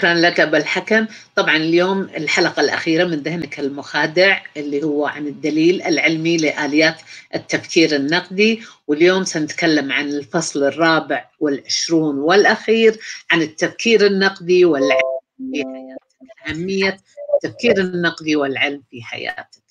شكرا لك ابو الحكم طبعا اليوم الحلقه الاخيره من ذهنك المخادع اللي هو عن الدليل العلمي لاليات التفكير النقدي واليوم سنتكلم عن الفصل الرابع والعشرون والاخير عن التفكير النقدي والعلم في حياتك اهميه التفكير النقدي والعلم في حياتك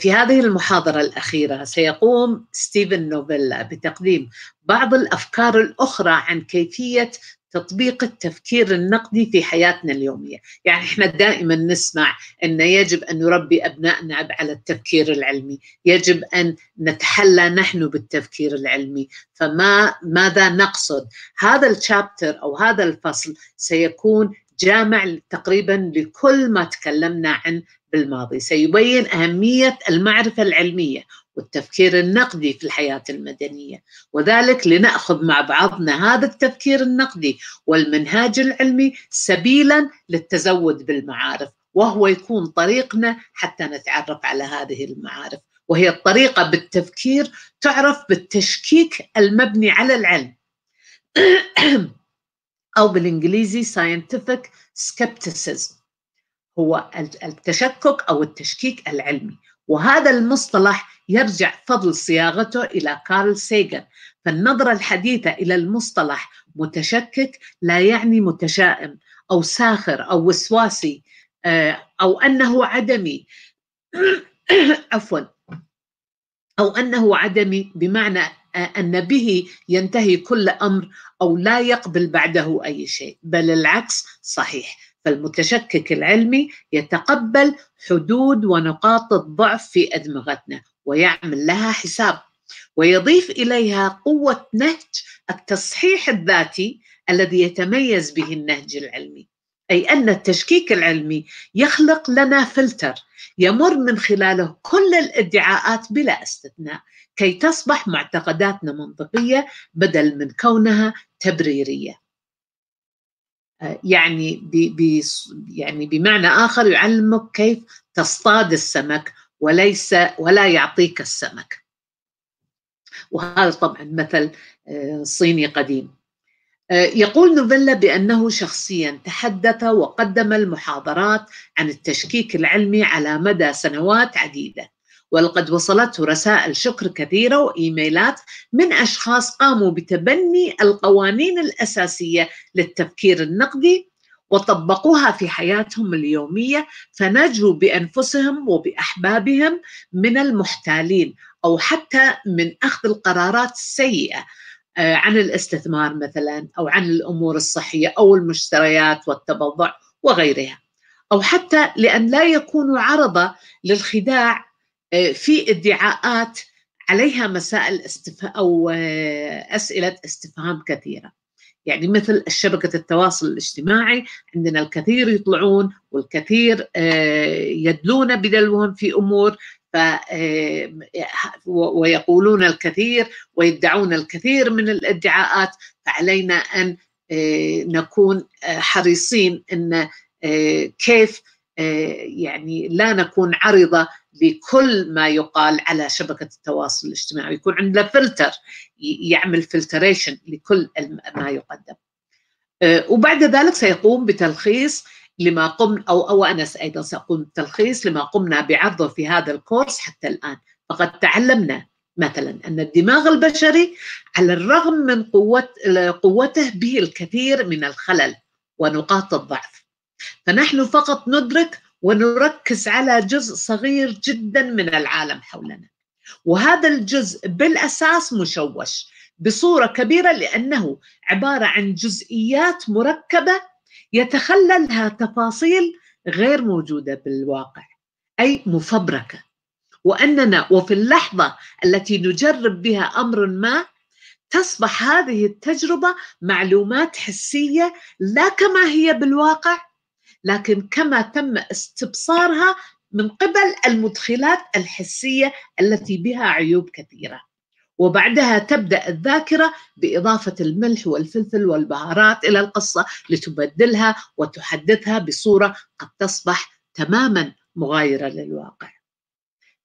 في هذه المحاضرة الأخيرة سيقوم ستيفن نوفيلا بتقديم بعض الأفكار الأخرى عن كيفية تطبيق التفكير النقدي في حياتنا اليوميه، يعني احنا دائما نسمع ان يجب ان نربي ابنائنا على التفكير العلمي، يجب ان نتحلى نحن بالتفكير العلمي، فما ماذا نقصد؟ هذا الشابتر او هذا الفصل سيكون جامع تقريبا لكل ما تكلمنا عن بالماضي، سيبين اهميه المعرفه العلميه والتفكير النقدي في الحياة المدنية وذلك لنأخذ مع بعضنا هذا التفكير النقدي والمنهاج العلمي سبيلا للتزود بالمعارف وهو يكون طريقنا حتى نتعرف على هذه المعارف وهي الطريقة بالتفكير تعرف بالتشكيك المبني على العلم أو بالإنجليزي scientific skepticism هو التشكك أو التشكيك العلمي وهذا المصطلح يرجع فضل صياغته إلى كارل سيجن فالنظرة الحديثة إلى المصطلح متشكك لا يعني متشائم أو ساخر أو وسواسي آه، أو أنه عدمي عفوا أو أنه عدمي بمعنى آه، أن به ينتهي كل أمر أو لا يقبل بعده أي شيء بل العكس صحيح فالمتشكك العلمي يتقبل حدود ونقاط الضعف في أدمغتنا ويعمل لها حساب ويضيف اليها قوه نهج التصحيح الذاتي الذي يتميز به النهج العلمي اي ان التشكيك العلمي يخلق لنا فلتر يمر من خلاله كل الادعاءات بلا استثناء كي تصبح معتقداتنا منطقيه بدل من كونها تبريريه آه، يعني بي بي يعني بمعنى اخر يعلمك كيف تصطاد السمك وليس ولا يعطيك السمك وهذا طبعا مثل آه، صيني قديم آه، يقول نوفيلا بأنه شخصيا تحدث وقدم المحاضرات عن التشكيك العلمي على مدى سنوات عديدة ولقد وصلته رسائل شكر كثيرة وإيميلات من أشخاص قاموا بتبني القوانين الأساسية للتفكير النقدي وطبقوها في حياتهم اليوميه فنجوا بانفسهم وباحبابهم من المحتالين او حتى من اخذ القرارات السيئه آه، عن الاستثمار مثلا او عن الامور الصحيه او المشتريات والتبضع وغيرها او حتى لان لا يكونوا عرضه للخداع آه، في ادعاءات عليها مسائل استف... او آه، اسئله استفهام كثيره. يعني مثل شبكة التواصل الاجتماعي عندنا الكثير يطلعون والكثير آه، يدلون بدلوهم في أمور آه، ويقولون الكثير ويدعون الكثير من الادعاءات فعلينا أن آه، نكون حريصين أن كيف آه، يعني لا نكون عرضة لكل ما يقال على شبكة التواصل الاجتماعي يكون عندنا فلتر يعمل فلتريشن لكل ما يقدم آه، وبعد ذلك سيقوم بتلخيص لما قمنا أو, أو أنا أيضا سأقوم بتلخيص لما قمنا بعرضه في هذا الكورس حتى الآن فقد تعلمنا مثلا أن الدماغ البشري على الرغم من قوة قوته به الكثير من الخلل ونقاط الضعف فنحن فقط ندرك ونركز على جزء صغير جدا من العالم حولنا وهذا الجزء بالاساس مشوش بصوره كبيره لانه عباره عن جزئيات مركبه يتخللها تفاصيل غير موجوده بالواقع اي مفبركه واننا وفي اللحظه التي نجرب بها امر ما تصبح هذه التجربه معلومات حسيه لا كما هي بالواقع لكن كما تم استبصارها من قبل المدخلات الحسيه التي بها عيوب كثيره وبعدها تبدا الذاكره باضافه الملح والفلفل والبهارات الى القصه لتبدلها وتحدثها بصوره قد تصبح تماما مغايره للواقع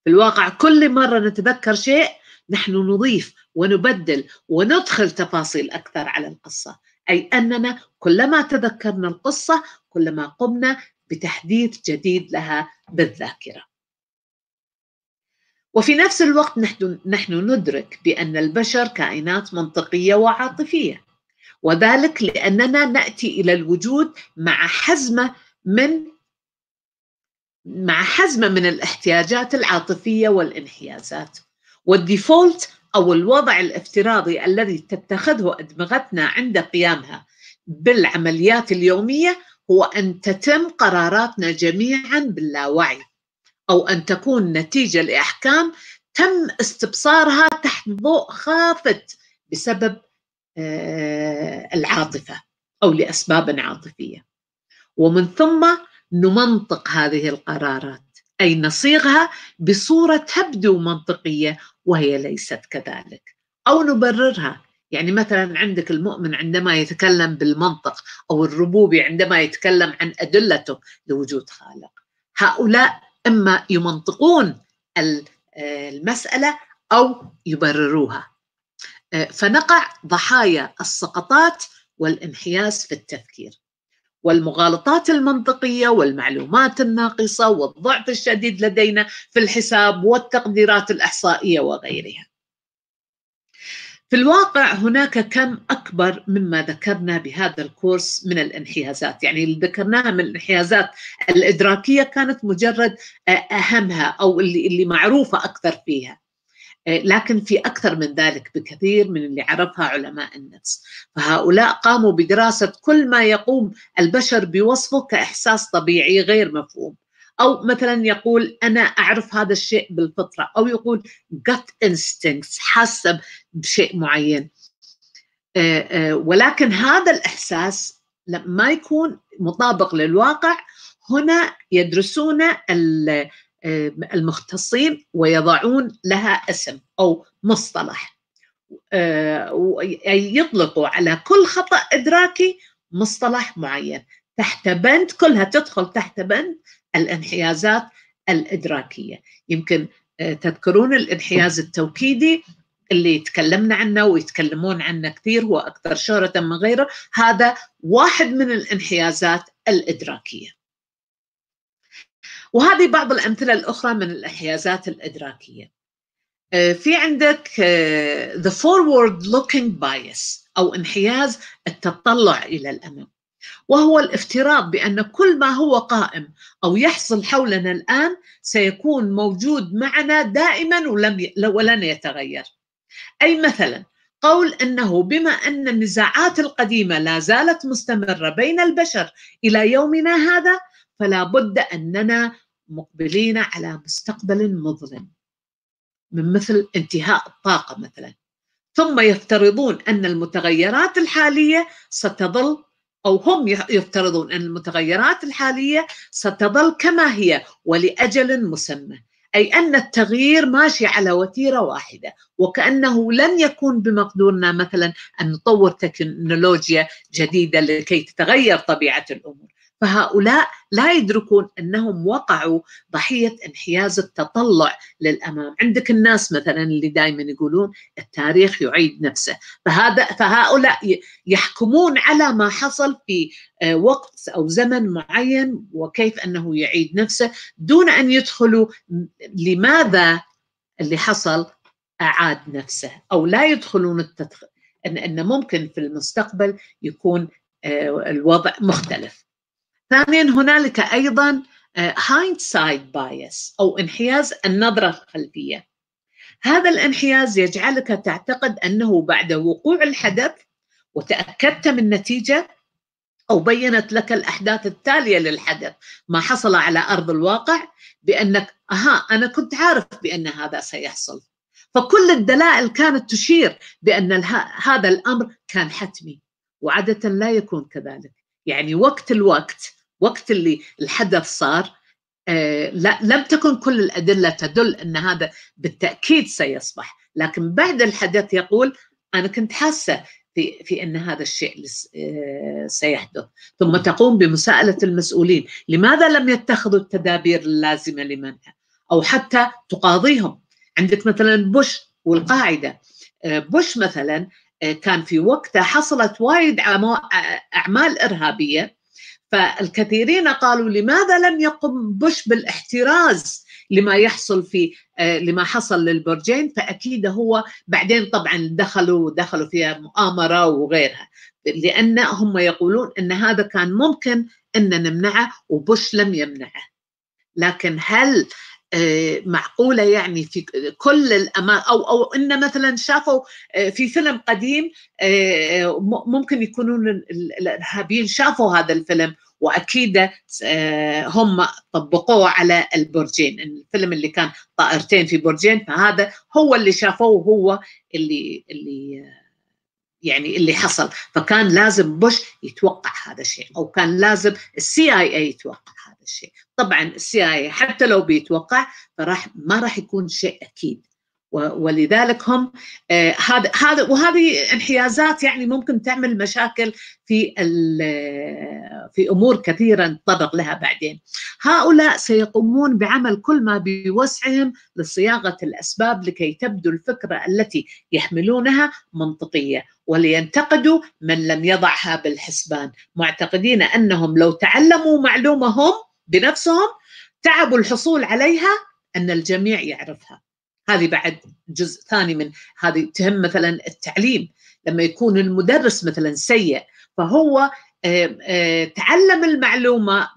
في الواقع كل مره نتذكر شيء نحن نضيف ونبدل وندخل تفاصيل اكثر على القصه اي اننا كلما تذكرنا القصه كلما قمنا بتحديث جديد لها بالذاكره وفي نفس الوقت نحن, ندرك بان البشر كائنات منطقيه وعاطفيه وذلك لاننا ناتي الى الوجود مع حزمه من مع حزمه من الاحتياجات العاطفيه والانحيازات والديفولت او الوضع الافتراضي الذي تتخذه ادمغتنا عند قيامها بالعمليات اليوميه هو أن تتم قراراتنا جميعا باللاوعي أو أن تكون نتيجة لأحكام تم استبصارها تحت ضوء خافت بسبب آه، العاطفة أو لأسباب عاطفية ومن ثم نمنطق هذه القرارات أي نصيغها بصورة تبدو منطقية وهي ليست كذلك أو نبررها يعني مثلا عندك المؤمن عندما يتكلم بالمنطق او الربوبي عندما يتكلم عن ادلته لوجود خالق هؤلاء اما يمنطقون المساله او يبرروها فنقع ضحايا السقطات والانحياز في التفكير والمغالطات المنطقيه والمعلومات الناقصه والضعف الشديد لدينا في الحساب والتقديرات الاحصائيه وغيرها في الواقع هناك كم أكبر مما ذكرنا بهذا الكورس من الانحيازات يعني اللي ذكرناها من الانحيازات الإدراكية كانت مجرد آه، أهمها أو اللي, اللي معروفة أكثر فيها آه، لكن في أكثر من ذلك بكثير من اللي عرفها علماء النفس فهؤلاء قاموا بدراسة كل ما يقوم البشر بوصفه كإحساس طبيعي غير مفهوم او مثلا يقول انا اعرف هذا الشيء بالفطره او يقول gut instincts حاسه بشيء معين آه، آه، ولكن هذا الاحساس لما يكون مطابق للواقع هنا يدرسون آه، المختصين ويضعون لها اسم او مصطلح يعني يطلقوا على كل خطا ادراكي مصطلح معين تحت بند كلها تدخل تحت بند الانحيازات الادراكيه يمكن آه، تذكرون الانحياز التوكيدي اللي تكلمنا عنه ويتكلمون عنه كثير هو اكثر شهره من غيره هذا واحد من الانحيازات الادراكيه وهذه بعض الامثله الاخرى من الانحيازات الادراكيه آه، في عندك آه، the forward looking bias او انحياز التطلع الى الامام وهو الافتراض بان كل ما هو قائم او يحصل حولنا الان سيكون موجود معنا دائما ولم ولن يتغير. اي مثلا قول انه بما ان النزاعات القديمه لا زالت مستمره بين البشر الى يومنا هذا فلا بد اننا مقبلين على مستقبل مظلم من مثل انتهاء الطاقه مثلا ثم يفترضون ان المتغيرات الحاليه ستظل أو هم يفترضون أن المتغيرات الحالية ستظل كما هي ولأجل مسمى أي أن التغيير ماشي على وتيرة واحدة وكأنه لن يكون بمقدورنا مثلا أن نطور تكنولوجيا جديدة لكي تتغير طبيعة الأمور فهؤلاء لا يدركون انهم وقعوا ضحيه انحياز التطلع للامام، عندك الناس مثلا اللي دائما يقولون التاريخ يعيد نفسه، فهذا فهؤلاء يحكمون على ما حصل في آه، وقت او زمن معين وكيف انه يعيد نفسه دون ان يدخلوا لماذا اللي حصل اعاد نفسه او لا يدخلون التدخل ان ان ممكن في المستقبل يكون آه، الوضع مختلف. ثانيا هنالك ايضا سايد آه، بايس او انحياز النظره الخلفيه هذا الانحياز يجعلك تعتقد انه بعد وقوع الحدث وتاكدت من نتيجه او بينت لك الاحداث التاليه للحدث ما حصل على ارض الواقع بانك اها انا كنت عارف بان هذا سيحصل فكل الدلائل كانت تشير بان هذا الامر كان حتمي وعاده لا يكون كذلك يعني وقت الوقت وقت اللي الحدث صار آه، لا لم تكن كل الأدلة تدل أن هذا بالتأكيد سيصبح لكن بعد الحدث يقول أنا كنت حاسة في, في أن هذا الشيء آه، سيحدث ثم تقوم بمساءلة المسؤولين لماذا لم يتخذوا التدابير اللازمة لمنعه أو حتى تقاضيهم عندك مثلا بوش والقاعدة آه، بوش مثلا كان في وقته حصلت وايد أعمال إرهابية فالكثيرين قالوا لماذا لم يقم بوش بالاحتراز لما يحصل في آه، لما حصل للبرجين فاكيد هو بعدين طبعا دخلوا دخلوا فيها مؤامره وغيرها لان هم يقولون ان هذا كان ممكن ان نمنعه وبوش لم يمنعه لكن هل آه، معقوله يعني في كل الاماكن او او ان مثلا شافوا آه، في فيلم قديم آه، ممكن يكونون الارهابيين شافوا هذا الفيلم واكيد هم طبقوه على البرجين الفيلم اللي كان طائرتين في برجين فهذا هو اللي شافوه هو اللي اللي يعني اللي حصل فكان لازم بوش يتوقع هذا الشيء او كان لازم السي اي اي يتوقع هذا الشيء طبعا السي اي إيه حتى لو بيتوقع فراح ما راح يكون شيء اكيد ولذلك هم آه، هذا هذا وهذه انحيازات يعني ممكن تعمل مشاكل في في امور كثيره نتطرق لها بعدين. هؤلاء سيقومون بعمل كل ما بوسعهم لصياغه الاسباب لكي تبدو الفكره التي يحملونها منطقيه ولينتقدوا من لم يضعها بالحسبان، معتقدين انهم لو تعلموا معلومه هم بنفسهم تعبوا الحصول عليها ان الجميع يعرفها. هذه بعد جزء ثاني من هذه تهم مثلا التعليم لما يكون المدرس مثلا سيء فهو تعلم المعلومة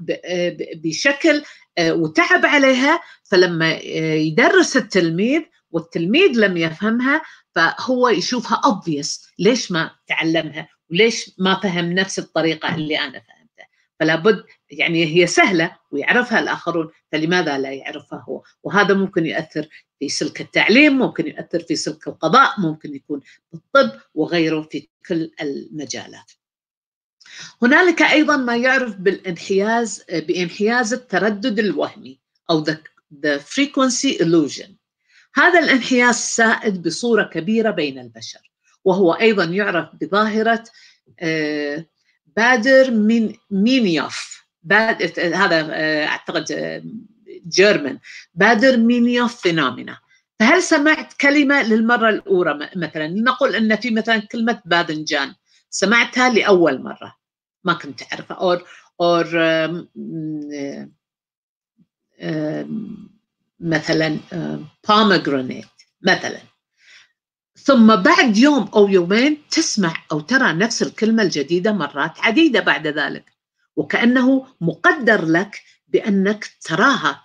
بشكل وتعب عليها فلما يدرس التلميذ والتلميذ لم يفهمها فهو يشوفها obvious ليش ما تعلمها وليش ما فهم نفس الطريقة اللي أنا فهمتها فلا بد يعني هي سهلة ويعرفها الآخرون فلماذا لا يعرفها هو وهذا ممكن يؤثر في سلك التعليم ممكن يؤثر في سلك القضاء ممكن يكون في الطب وغيره في كل المجالات هنالك أيضا ما يعرف بالانحياز بانحياز التردد الوهمي أو the, the frequency illusion هذا الانحياز سائد بصورة كبيرة بين البشر وهو أيضا يعرف بظاهرة بادر من مينيوف بعد هذا آه، اعتقد آه، جيرمن بادر مينيا فينومينا فهل سمعت كلمة للمرة الأولى مثلا نقول أن في مثلا كلمة باذنجان سمعتها لأول مرة ما كنت أعرفها أور أور مثلا بومجرانيت مثلا ثم بعد يوم أو يومين تسمع أو ترى نفس الكلمة الجديدة مرات عديدة بعد ذلك وكأنه مقدر لك بأنك تراها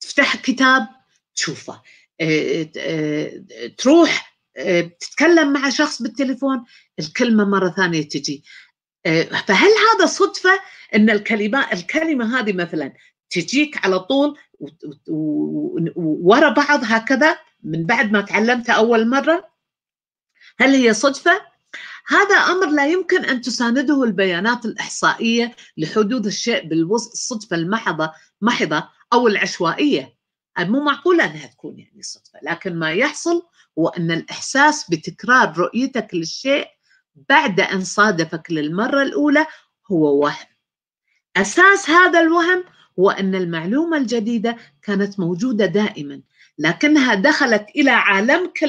تفتح كتاب تشوفه آه، آه، تروح آه، تتكلم مع شخص بالتليفون الكلمة مرة ثانية تجي فهل هذا صدفة أن الكلمة الكلمة هذه مثلا تجيك على طول ورا بعض هكذا من بعد ما تعلمتها أول مرة هل هي صدفة هذا أمر لا يمكن أن تسانده البيانات الإحصائية لحدوث الشيء بالصدفة المحضة محضة أو العشوائية مو معقولة أنها تكون يعني صدفة لكن ما يحصل هو أن الإحساس بتكرار رؤيتك للشيء بعد أن صادفك للمرة الأولى هو وهم أساس هذا الوهم هو أن المعلومة الجديدة كانت موجودة دائما لكنها دخلت إلى عالمك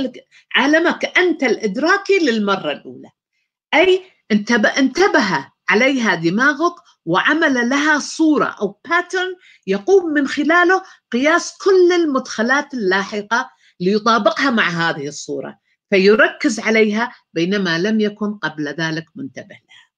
عالمك أنت الإدراكي للمرة الأولى أي انتبه, انتبه عليها دماغك وعمل لها صورة أو باترن يقوم من خلاله قياس كل المدخلات اللاحقة ليطابقها مع هذه الصورة فيركز عليها بينما لم يكن قبل ذلك منتبه لها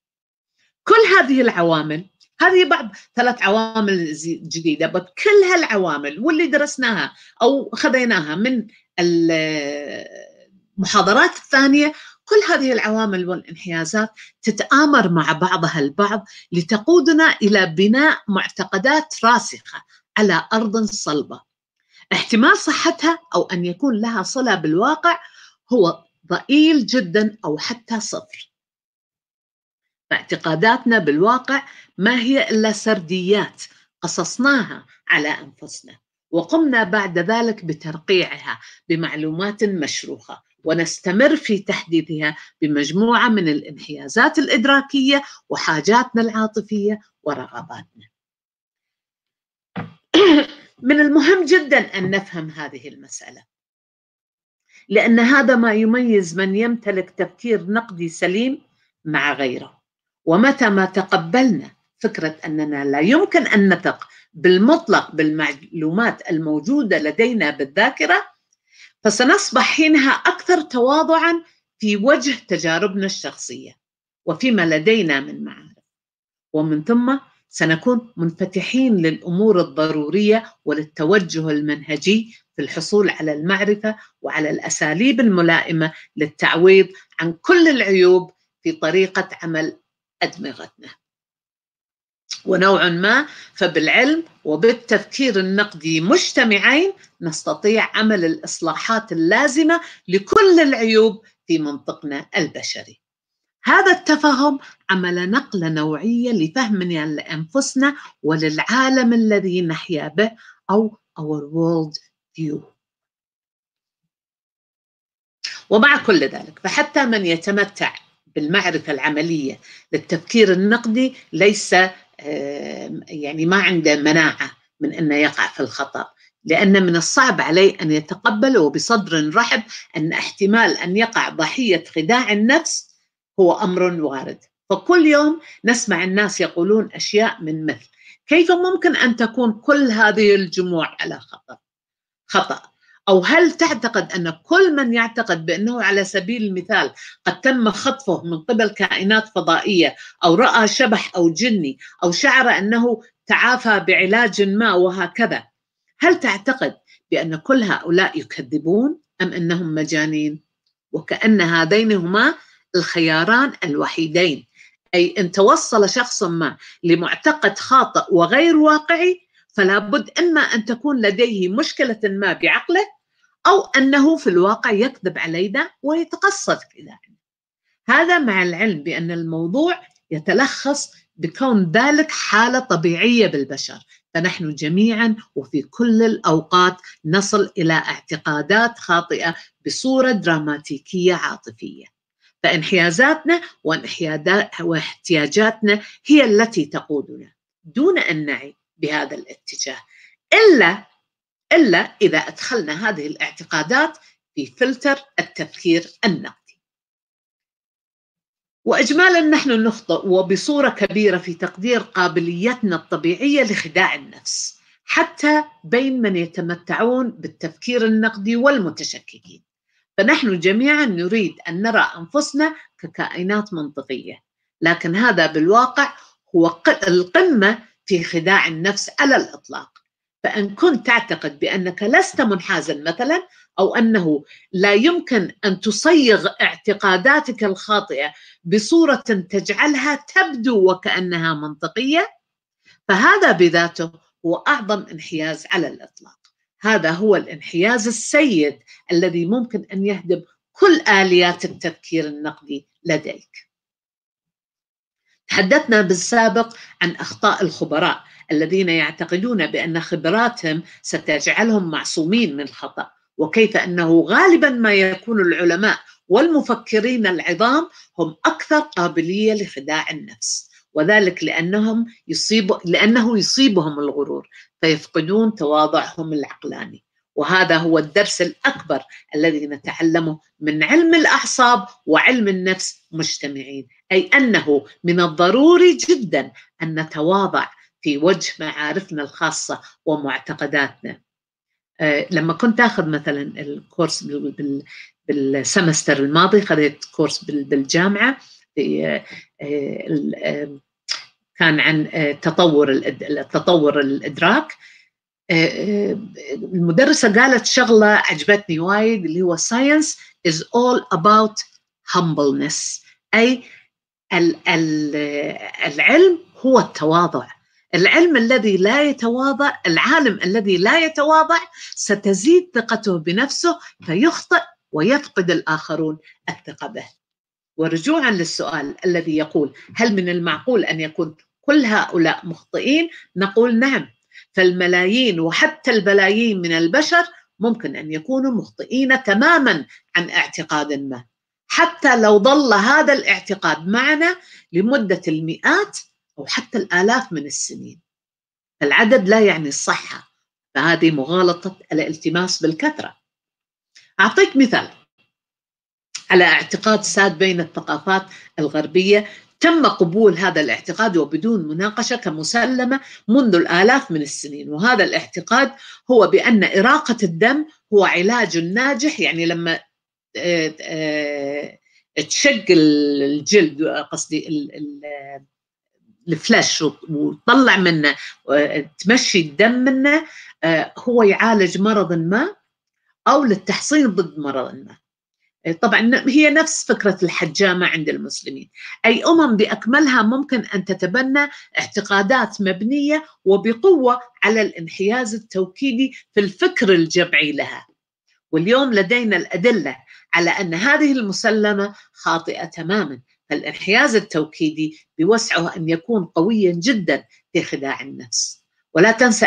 كل هذه العوامل هذه بعض ثلاث عوامل جديدة بس كل هالعوامل واللي درسناها أو خذيناها من المحاضرات الثانية كل هذه العوامل والانحيازات تتآمر مع بعضها البعض لتقودنا إلى بناء معتقدات راسخة على أرض صلبة احتمال صحتها أو أن يكون لها صلة بالواقع هو ضئيل جدا أو حتى صفر فاعتقاداتنا بالواقع ما هي إلا سرديات قصصناها على أنفسنا وقمنا بعد ذلك بترقيعها بمعلومات مشروخة ونستمر في تحديدها بمجموعه من الانحيازات الادراكيه وحاجاتنا العاطفيه ورغباتنا. من المهم جدا ان نفهم هذه المساله. لان هذا ما يميز من يمتلك تفكير نقدي سليم مع غيره. ومتى ما تقبلنا فكره اننا لا يمكن ان نثق بالمطلق بالمعلومات الموجوده لدينا بالذاكره فسنصبح حينها أكثر تواضعا في وجه تجاربنا الشخصية وفيما لدينا من معارف ومن ثم سنكون منفتحين للأمور الضرورية وللتوجه المنهجي في الحصول على المعرفة وعلى الأساليب الملائمة للتعويض عن كل العيوب في طريقة عمل أدمغتنا ونوع ما فبالعلم وبالتفكير النقدي مجتمعين نستطيع عمل الاصلاحات اللازمه لكل العيوب في منطقنا البشري. هذا التفهم عمل نقله نوعيه لفهمنا لانفسنا وللعالم الذي نحيا به او our world view. ومع كل ذلك فحتى من يتمتع بالمعرفه العمليه للتفكير النقدي ليس يعني ما عنده مناعه من انه يقع في الخطا لان من الصعب عليه ان يتقبل وبصدر رحب ان احتمال ان يقع ضحيه خداع النفس هو امر وارد فكل يوم نسمع الناس يقولون اشياء من مثل كيف ممكن ان تكون كل هذه الجموع على خطأ خطأ أو هل تعتقد أن كل من يعتقد بأنه على سبيل المثال قد تم خطفه من قبل كائنات فضائية أو رأى شبح أو جني أو شعر أنه تعافى بعلاج ما وهكذا هل تعتقد بأن كل هؤلاء يكذبون أم أنهم مجانين وكأن هذين هما الخياران الوحيدين أي إن توصل شخص ما لمعتقد خاطئ وغير واقعي فلا بد إما أن تكون لديه مشكلة ما بعقله أو أنه في الواقع يكذب علينا ويتقصد كذلك هذا مع العلم بأن الموضوع يتلخص بكون ذلك حالة طبيعية بالبشر فنحن جميعا وفي كل الأوقات نصل إلى اعتقادات خاطئة بصورة دراماتيكية عاطفية فانحيازاتنا واحتياجاتنا هي التي تقودنا دون أن نعي بهذا الاتجاه إلا إلا إذا أدخلنا هذه الاعتقادات في فلتر التفكير النقدي وإجمالا نحن نخطئ وبصورة كبيرة في تقدير قابليتنا الطبيعية لخداع النفس حتى بين من يتمتعون بالتفكير النقدي والمتشككين فنحن جميعا نريد أن نرى أنفسنا ككائنات منطقية لكن هذا بالواقع هو القمة في خداع النفس على الإطلاق فإن كنت تعتقد بأنك لست منحازا مثلا أو أنه لا يمكن أن تصيغ اعتقاداتك الخاطئة بصورة تجعلها تبدو وكأنها منطقية فهذا بذاته هو أعظم انحياز على الإطلاق هذا هو الانحياز السيد الذي ممكن أن يهدم كل آليات التفكير النقدي لديك تحدثنا بالسابق عن أخطاء الخبراء الذين يعتقدون بان خبراتهم ستجعلهم معصومين من الخطا وكيف انه غالبا ما يكون العلماء والمفكرين العظام هم اكثر قابليه لخداع النفس وذلك لانهم يصيب لانه يصيبهم الغرور فيفقدون تواضعهم العقلاني وهذا هو الدرس الاكبر الذي نتعلمه من علم الاعصاب وعلم النفس مجتمعين اي انه من الضروري جدا ان نتواضع في وجه معارفنا الخاصة ومعتقداتنا آه، لما كنت أخذ مثلا الكورس بالسمستر الماضي خذيت كورس بالجامعة آه، كان عن آه، تطور التطور الإدراك المدرسة قالت شغلة عجبتني وايد اللي هو science is all about humbleness أي العلم هو التواضع العلم الذي لا يتواضع العالم الذي لا يتواضع ستزيد ثقته بنفسه فيخطئ ويفقد الآخرون الثقة به ورجوعا للسؤال الذي يقول هل من المعقول أن يكون كل هؤلاء مخطئين نقول نعم فالملايين وحتى البلايين من البشر ممكن ان يكونوا مخطئين تماما عن اعتقاد ما حتى لو ظل هذا الاعتقاد معنا لمده المئات أو حتى الآلاف من السنين العدد لا يعني الصحة فهذه مغالطة الالتماس بالكثرة أعطيك مثال على اعتقاد ساد بين الثقافات الغربية تم قبول هذا الاعتقاد وبدون مناقشة كمسلمة منذ الآلاف من السنين وهذا الاعتقاد هو بأن إراقة الدم هو علاج ناجح يعني لما آه، آه، تشق الجلد قصدي الفلاش وتطلع منه آه، تمشي الدم منه آه، هو يعالج مرض ما او للتحصين ضد مرض ما آه، طبعا هي نفس فكره الحجامه عند المسلمين اي امم باكملها ممكن ان تتبنى اعتقادات مبنيه وبقوه على الانحياز التوكيدي في الفكر الجمعي لها واليوم لدينا الادله على ان هذه المسلمه خاطئه تماما فالانحياز التوكيدي بوسعه ان يكون قويا جدا في خداع النفس ولا تنسى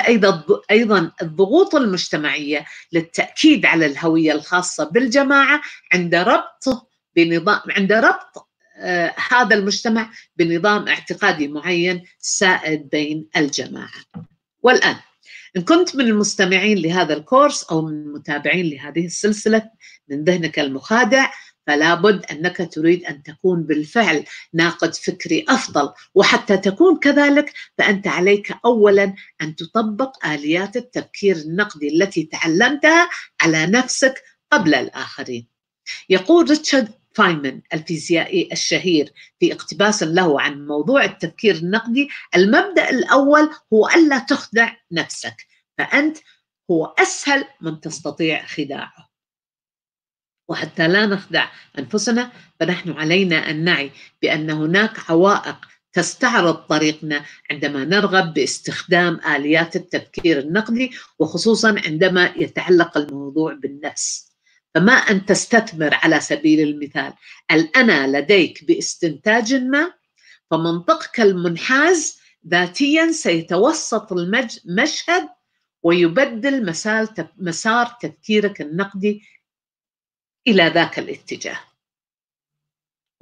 ايضا الضغوط المجتمعيه للتاكيد على الهويه الخاصه بالجماعه عند ربط بنظام عند ربط آه، هذا المجتمع بنظام اعتقادي معين سائد بين الجماعه. والان ان كنت من المستمعين لهذا الكورس او من المتابعين لهذه السلسله من ذهنك المخادع فلا بد انك تريد ان تكون بالفعل ناقد فكري افضل وحتى تكون كذلك فانت عليك اولا ان تطبق اليات التفكير النقدي التي تعلمتها على نفسك قبل الاخرين يقول ريتشارد فاينمان الفيزيائي الشهير في اقتباس له عن موضوع التفكير النقدي المبدا الاول هو الا تخدع نفسك فانت هو اسهل من تستطيع خداعه وحتى لا نخدع انفسنا فنحن علينا ان نعي بان هناك عوائق تستعرض طريقنا عندما نرغب باستخدام اليات التفكير النقدي وخصوصا عندما يتعلق الموضوع بالنفس فما ان تستثمر على سبيل المثال الانا لديك باستنتاج ما فمنطقك المنحاز ذاتيا سيتوسط المشهد ويبدل مسار تفكيرك النقدي الى ذاك الاتجاه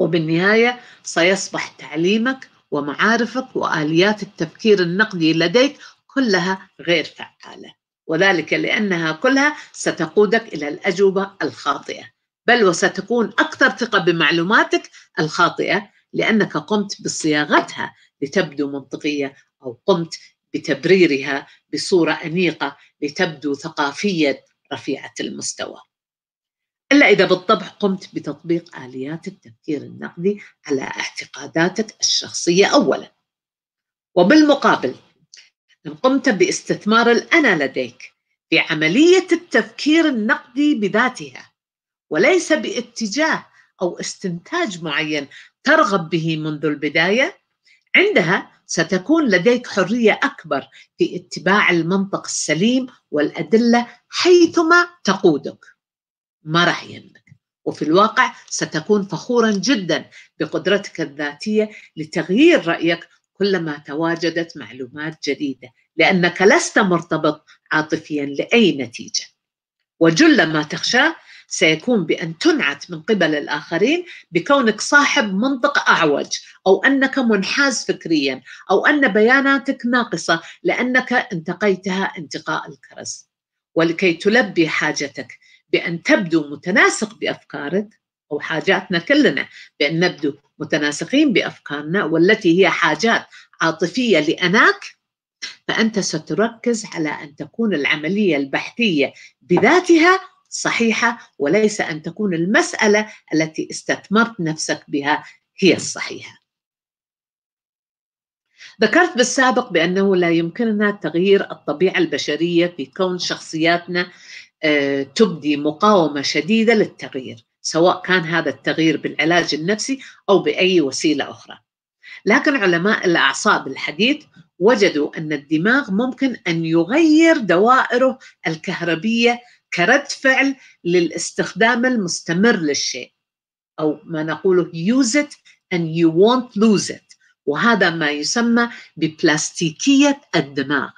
وبالنهايه سيصبح تعليمك ومعارفك واليات التفكير النقدي لديك كلها غير فعاله وذلك لانها كلها ستقودك الى الاجوبه الخاطئه بل وستكون اكثر ثقه بمعلوماتك الخاطئه لانك قمت بصياغتها لتبدو منطقيه او قمت بتبريرها بصوره انيقه لتبدو ثقافيه رفيعه المستوى إلا إذا بالطبع قمت بتطبيق آليات التفكير النقدي على اعتقاداتك الشخصية أولا وبالمقابل إن قمت باستثمار الأنا لديك في عملية التفكير النقدي بذاتها وليس باتجاه أو استنتاج معين ترغب به منذ البداية عندها ستكون لديك حرية أكبر في اتباع المنطق السليم والأدلة حيثما تقودك ما راح يهمك وفي الواقع ستكون فخورا جدا بقدرتك الذاتيه لتغيير رايك كلما تواجدت معلومات جديده لانك لست مرتبط عاطفيا لاي نتيجه وجل ما تخشاه سيكون بان تنعت من قبل الاخرين بكونك صاحب منطق اعوج او انك منحاز فكريا او ان بياناتك ناقصه لانك انتقيتها انتقاء الكرز ولكي تلبي حاجتك بأن تبدو متناسق بأفكارك أو حاجاتنا كلنا بأن نبدو متناسقين بأفكارنا والتي هي حاجات عاطفية لأناك فأنت ستركز على أن تكون العملية البحثية بذاتها صحيحة وليس أن تكون المسألة التي استثمرت نفسك بها هي الصحيحة ذكرت بالسابق بأنه لا يمكننا تغيير الطبيعة البشرية في كون شخصياتنا آه، تبدي مقاومه شديده للتغيير سواء كان هذا التغيير بالعلاج النفسي او باي وسيله اخرى. لكن علماء الاعصاب الحديث وجدوا ان الدماغ ممكن ان يغير دوائره الكهربيه كرد فعل للاستخدام المستمر للشيء او ما نقوله use it and you won't lose it وهذا ما يسمى ببلاستيكيه الدماغ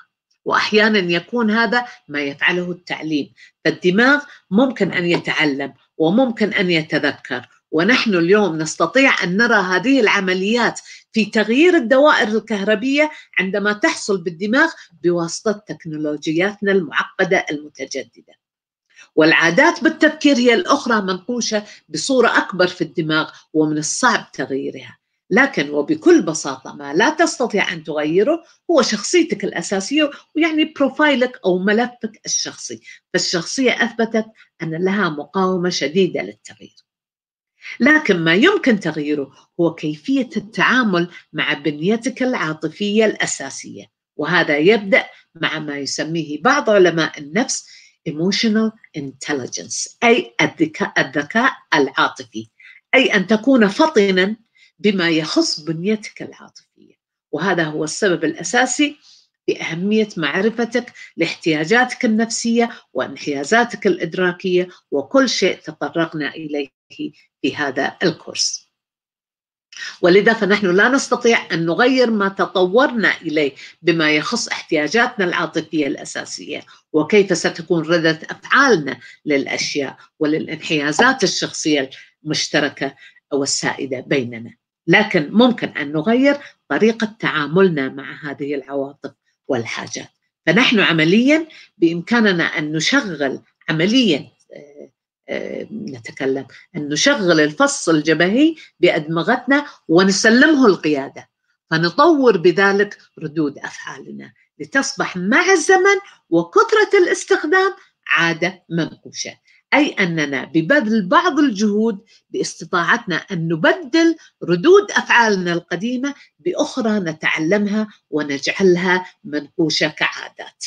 واحيانا يكون هذا ما يفعله التعليم فالدماغ ممكن ان يتعلم وممكن ان يتذكر ونحن اليوم نستطيع ان نرى هذه العمليات في تغيير الدوائر الكهربيه عندما تحصل بالدماغ بواسطه تكنولوجياتنا المعقده المتجدده. والعادات بالتفكير هي الاخرى منقوشه بصوره اكبر في الدماغ ومن الصعب تغييرها. لكن وبكل بساطة ما لا تستطيع أن تغيره هو شخصيتك الأساسية ويعني بروفايلك أو ملفك الشخصي فالشخصية أثبتت أن لها مقاومة شديدة للتغيير لكن ما يمكن تغييره هو كيفية التعامل مع بنيتك العاطفية الأساسية وهذا يبدأ مع ما يسميه بعض علماء النفس emotional intelligence أي الذكاء, الذكاء العاطفي أي أن تكون فطنا بما يخص بنيتك العاطفيه وهذا هو السبب الاساسي باهميه معرفتك لاحتياجاتك النفسيه وانحيازاتك الادراكيه وكل شيء تطرقنا اليه في هذا الكورس. ولذا فنحن لا نستطيع ان نغير ما تطورنا اليه بما يخص احتياجاتنا العاطفيه الاساسيه وكيف ستكون رده افعالنا للاشياء وللانحيازات الشخصيه المشتركه والسائده بيننا. لكن ممكن ان نغير طريقه تعاملنا مع هذه العواطف والحاجات فنحن عمليا بامكاننا ان نشغل عمليا آه، آه، نتكلم ان نشغل الفص الجبهي بادمغتنا ونسلمه القياده فنطور بذلك ردود افعالنا لتصبح مع الزمن وكثره الاستخدام عاده منقوشه أي أننا ببذل بعض الجهود باستطاعتنا أن نبدل ردود أفعالنا القديمة بأخرى نتعلمها ونجعلها منقوشة كعادات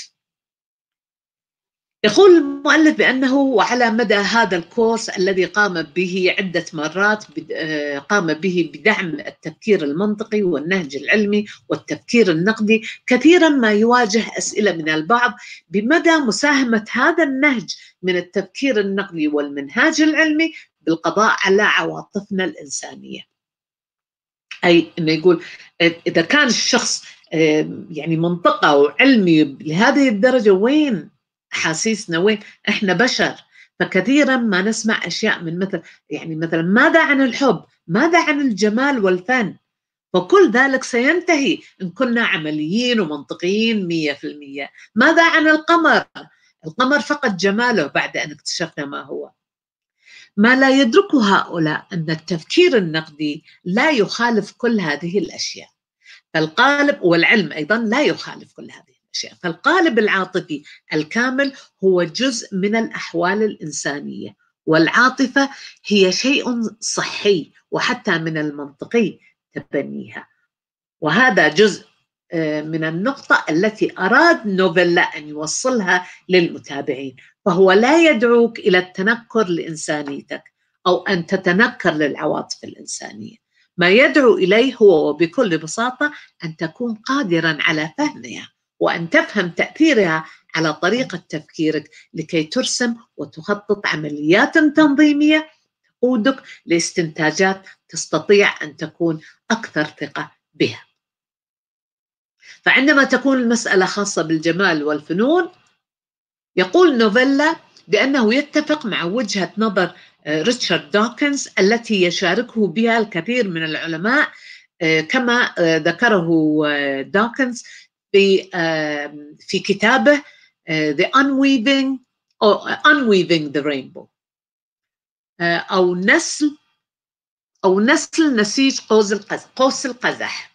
يقول المؤلف بأنه وعلى مدى هذا الكورس الذي قام به عدة مرات آه، قام به بدعم التفكير المنطقي والنهج العلمي والتفكير النقدي كثيرا ما يواجه أسئلة من البعض بمدى مساهمة هذا النهج من التفكير النقدي والمنهاج العلمي بالقضاء على عواطفنا الإنسانية أي أنه يقول إذا كان الشخص آه، يعني منطقة وعلمي لهذه الدرجة وين احاسيسنا وين احنا بشر فكثيرا ما نسمع اشياء من مثل يعني مثلا ماذا عن الحب؟ ماذا عن الجمال والفن؟ وكل ذلك سينتهي ان كنا عمليين ومنطقيين 100% ماذا عن القمر؟ القمر فقد جماله بعد ان اكتشفنا ما هو. ما لا يدركه هؤلاء ان التفكير النقدي لا يخالف كل هذه الاشياء. فالقالب والعلم ايضا لا يخالف كل هذه الأشياء فالقالب العاطفي الكامل هو جزء من الأحوال الإنسانية والعاطفة هي شيء صحي وحتى من المنطقي تبنيها وهذا جزء آه، من النقطة التي أراد نوفيلا أن يوصلها للمتابعين فهو لا يدعوك إلى التنكر لإنسانيتك أو أن تتنكر للعواطف الإنسانية ما يدعو إليه هو وبكل بساطة أن تكون قادرا على فهمها وأن تفهم تأثيرها على طريقة تفكيرك لكي ترسم وتخطط عمليات تنظيمية تقودك لاستنتاجات تستطيع أن تكون أكثر ثقة بها. فعندما تكون المسألة خاصة بالجمال والفنون يقول نوفيلا بأنه يتفق مع وجهة نظر آه، ريتشارد دوكنز التي يشاركه بها الكثير من العلماء آه، كما آه، ذكره دوكنز Um, في كتابه uh, The Unweaving أو uh, Unweaving the Rainbow uh, أو نسل أو نسل نسيج قوس القزح, قوس القزح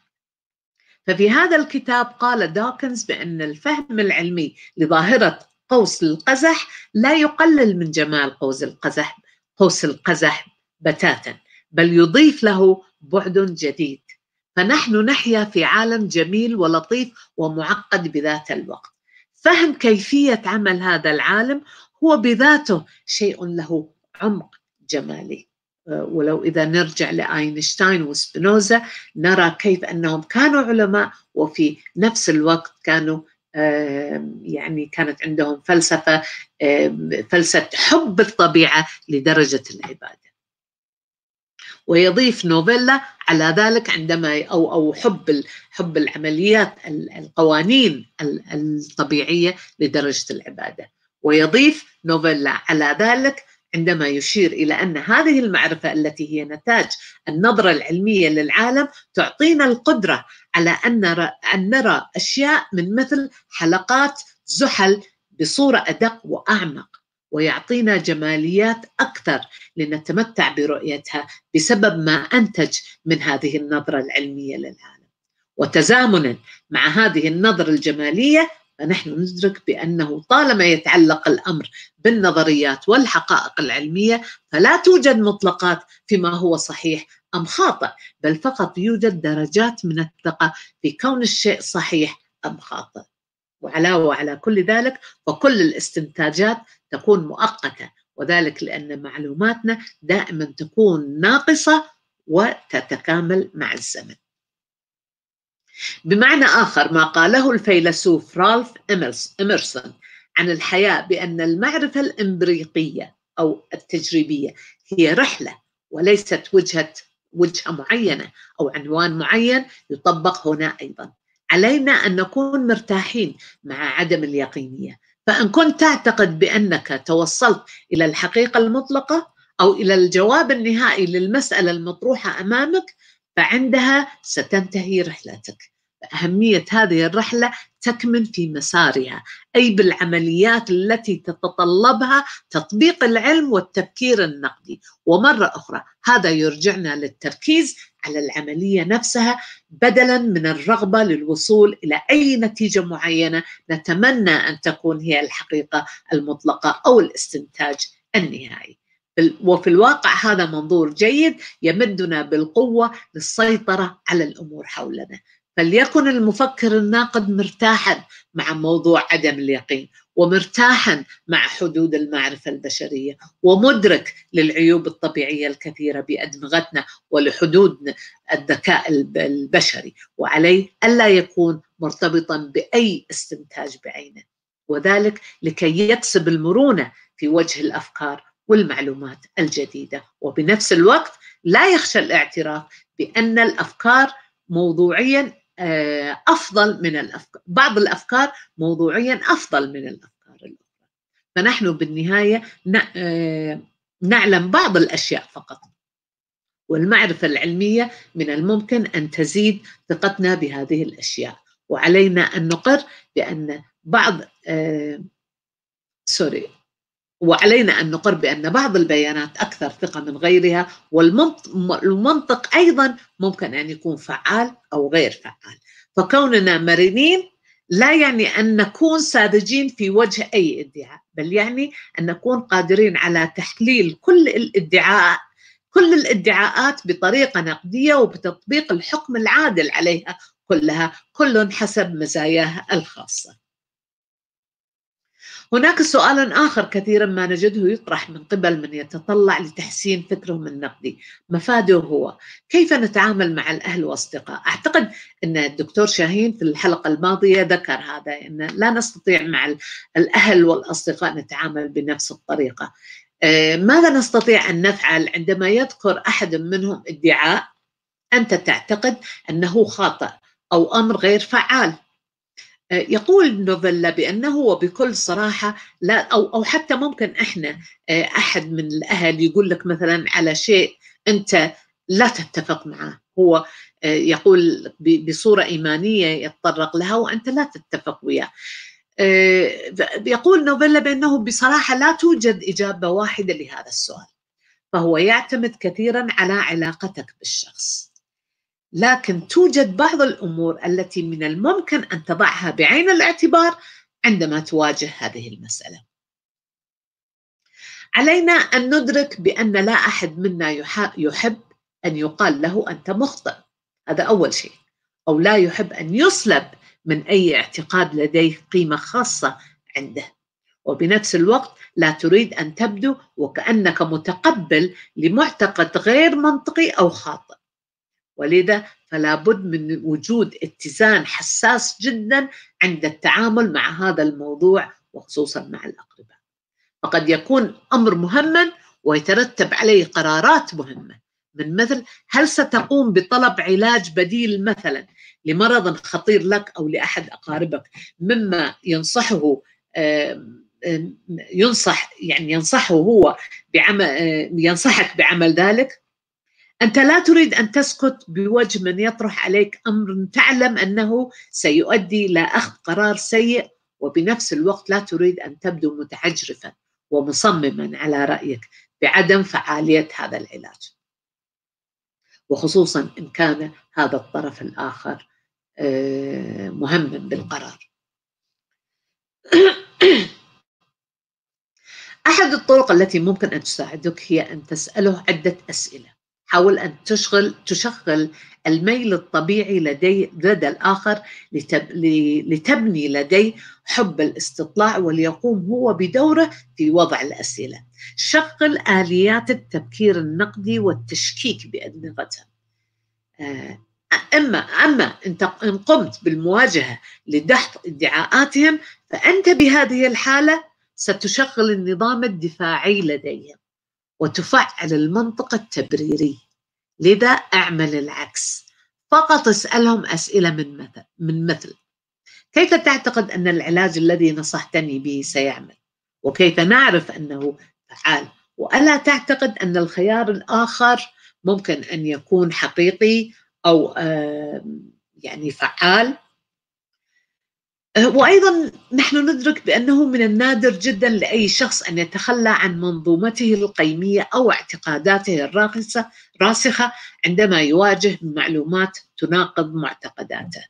ففي هذا الكتاب قال داكنز بأن الفهم العلمي لظاهرة قوس القزح لا يقلل من جمال قوس القزح قوس القزح بتاتا بل يضيف له بعد جديد فنحن نحيا في عالم جميل ولطيف ومعقد بذات الوقت فهم كيفيه عمل هذا العالم هو بذاته شيء له عمق جمالي آه، ولو إذا نرجع لأينشتاين وسبينوزا نرى كيف أنهم كانوا علماء وفي نفس الوقت كانوا يعني كانت عندهم فلسفة فلسفة حب الطبيعة لدرجة العبادة ويضيف نوفيلا على ذلك عندما أو أو حب حب العمليات القوانين الطبيعية لدرجة العبادة ويضيف نوفيلا على ذلك عندما يشير إلى أن هذه المعرفة التي هي نتاج النظرة العلمية للعالم تعطينا القدرة على أن نرى, أن نرى أشياء من مثل حلقات زحل بصورة أدق وأعمق ويعطينا جماليات اكثر لنتمتع برؤيتها بسبب ما انتج من هذه النظره العلميه للعالم. وتزامنا مع هذه النظره الجماليه فنحن ندرك بانه طالما يتعلق الامر بالنظريات والحقائق العلميه فلا توجد مطلقات فيما هو صحيح ام خاطئ، بل فقط يوجد درجات من الثقه في كون الشيء صحيح ام خاطئ. وعلاوة على كل ذلك فكل الاستنتاجات تكون مؤقتة وذلك لأن معلوماتنا دائما تكون ناقصة وتتكامل مع الزمن بمعنى آخر ما قاله الفيلسوف رالف اميرسون عن الحياة بأن المعرفة الإمبريقية أو التجريبية هي رحلة وليست وجهة وجهة معينة أو عنوان معين يطبق هنا أيضا علينا ان نكون مرتاحين مع عدم اليقينيه فان كنت تعتقد بانك توصلت الى الحقيقه المطلقه او الى الجواب النهائي للمساله المطروحه امامك فعندها ستنتهي رحلتك أهمية هذه الرحلة تكمن في مسارها أي بالعمليات التي تتطلبها تطبيق العلم والتفكير النقدي ومرة أخرى هذا يرجعنا للتركيز على العملية نفسها بدلا من الرغبة للوصول إلى أي نتيجة معينة نتمنى أن تكون هي الحقيقة المطلقة أو الاستنتاج النهائي وفي الواقع هذا منظور جيد يمدنا بالقوة للسيطرة على الأمور حولنا فليكن المفكر الناقد مرتاحا مع موضوع عدم اليقين ومرتاحا مع حدود المعرفه البشريه ومدرك للعيوب الطبيعيه الكثيره بادمغتنا ولحدود الذكاء البشري وعليه الا يكون مرتبطا باي استنتاج بعينه وذلك لكي يكسب المرونه في وجه الافكار والمعلومات الجديده وبنفس الوقت لا يخشى الاعتراف بان الافكار موضوعيا آه، افضل من الافكار بعض الافكار موضوعيا افضل من الافكار الاخرى فنحن بالنهايه آه، نعلم بعض الاشياء فقط والمعرفه العلميه من الممكن ان تزيد ثقتنا بهذه الاشياء وعلينا ان نقر بان بعض آه، سوري وعلينا أن نقر بأن بعض البيانات أكثر ثقة من غيرها والمنطق أيضا ممكن أن يكون فعال أو غير فعال فكوننا مرنين لا يعني أن نكون ساذجين في وجه أي ادعاء بل يعني أن نكون قادرين على تحليل كل الادعاء كل الادعاءات بطريقة نقدية وبتطبيق الحكم العادل عليها كلها كل حسب مزاياها الخاصه هناك سؤال آخر كثيرا ما نجده يطرح من قبل من يتطلع لتحسين فكرهم النقدي مفاده هو كيف نتعامل مع الأهل والأصدقاء أعتقد أن الدكتور شاهين في الحلقة الماضية ذكر هذا أن لا نستطيع مع الأهل والأصدقاء نتعامل بنفس الطريقة آه، ماذا نستطيع أن نفعل عندما يذكر أحد منهم ادعاء أنت تعتقد أنه خاطئ أو أمر غير فعال يقول نوفيلا بانه وبكل صراحه لا او او حتى ممكن احنا آه، احد من الاهل يقول لك مثلا على شيء انت لا تتفق معه هو آه، يقول بصوره ايمانيه يتطرق لها وانت لا تتفق وياه آه، يقول نوفيلا بانه بصراحه لا توجد اجابه واحده لهذا السؤال فهو يعتمد كثيرا على علاقتك بالشخص لكن توجد بعض الامور التي من الممكن ان تضعها بعين الاعتبار عندما تواجه هذه المساله. علينا ان ندرك بان لا احد منا يحب ان يقال له انت مخطئ، هذا اول شيء، او لا يحب ان يسلب من اي اعتقاد لديه قيمه خاصه عنده. وبنفس الوقت لا تريد ان تبدو وكانك متقبل لمعتقد غير منطقي او خاطئ. ولذا فلا بد من وجود اتزان حساس جدا عند التعامل مع هذا الموضوع وخصوصا مع الأقرباء فقد يكون أمر مهما ويترتب عليه قرارات مهمة من مثل هل ستقوم بطلب علاج بديل مثلا لمرض خطير لك أو لأحد أقاربك مما ينصحه ينصح يعني ينصحه هو بعمل ينصحك بعمل ذلك أنت لا تريد أن تسكت بوجه من يطرح عليك أمر تعلم أنه سيؤدي إلى أخذ قرار سيء وبنفس الوقت لا تريد أن تبدو متعجرفا ومصمما على رأيك بعدم فعالية هذا العلاج وخصوصا إن كان هذا الطرف الآخر آه، مهما بالقرار أحد الطرق التي ممكن أن تساعدك هي أن تسأله عدة أسئلة حاول أن تشغل تشغل الميل الطبيعي لدي لدى الآخر لتبني لديه حب الاستطلاع وليقوم هو بدوره في وضع الأسئلة شغل آليات التفكير النقدي والتشكيك بأدمغتها آه، أما أما إن قمت بالمواجهة لدحض ادعاءاتهم فأنت بهذه الحالة ستشغل النظام الدفاعي لديهم وتفعل المنطقة التبريري لذا أعمل العكس فقط اسألهم أسئلة من مثل, من مثل كيف تعتقد أن العلاج الذي نصحتني به سيعمل وكيف نعرف أنه فعال وألا تعتقد أن الخيار الآخر ممكن أن يكون حقيقي أو يعني فعال آه، وايضا نحن ندرك بانه من النادر جدا لاي شخص ان يتخلى عن منظومته القيميه او اعتقاداته الراقصه راسخه عندما يواجه معلومات تناقض معتقداته.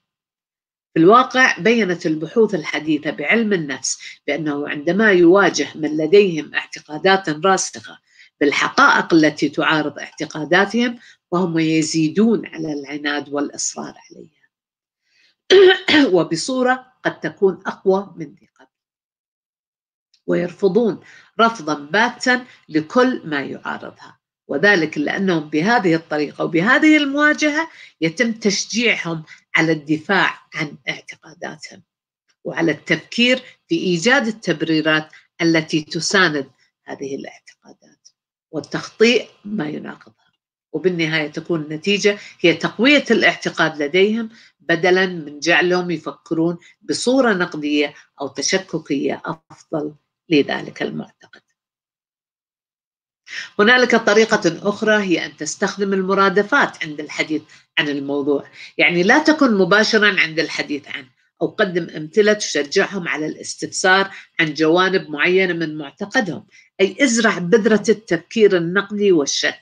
في الواقع بينت البحوث الحديثه بعلم النفس بانه عندما يواجه من لديهم اعتقادات راسخه بالحقائق التي تعارض اعتقاداتهم فهم يزيدون على العناد والاصرار عليها. وبصوره قد تكون أقوى من ذي قبل ويرفضون رفضا باتا لكل ما يعارضها وذلك لأنهم بهذه الطريقة وبهذه المواجهة يتم تشجيعهم على الدفاع عن اعتقاداتهم وعلى التفكير في إيجاد التبريرات التي تساند هذه الاعتقادات والتخطيء ما يناقضها وبالنهاية تكون النتيجة هي تقوية الاعتقاد لديهم بدلا من جعلهم يفكرون بصورة نقدية أو تشككية أفضل لذلك المعتقد هنالك طريقة أخرى هي أن تستخدم المرادفات عند الحديث عن الموضوع يعني لا تكن مباشرا عند الحديث عنه أو قدم أمثلة تشجعهم على الاستفسار عن جوانب معينة من معتقدهم أي ازرع بذرة التفكير النقدي والشك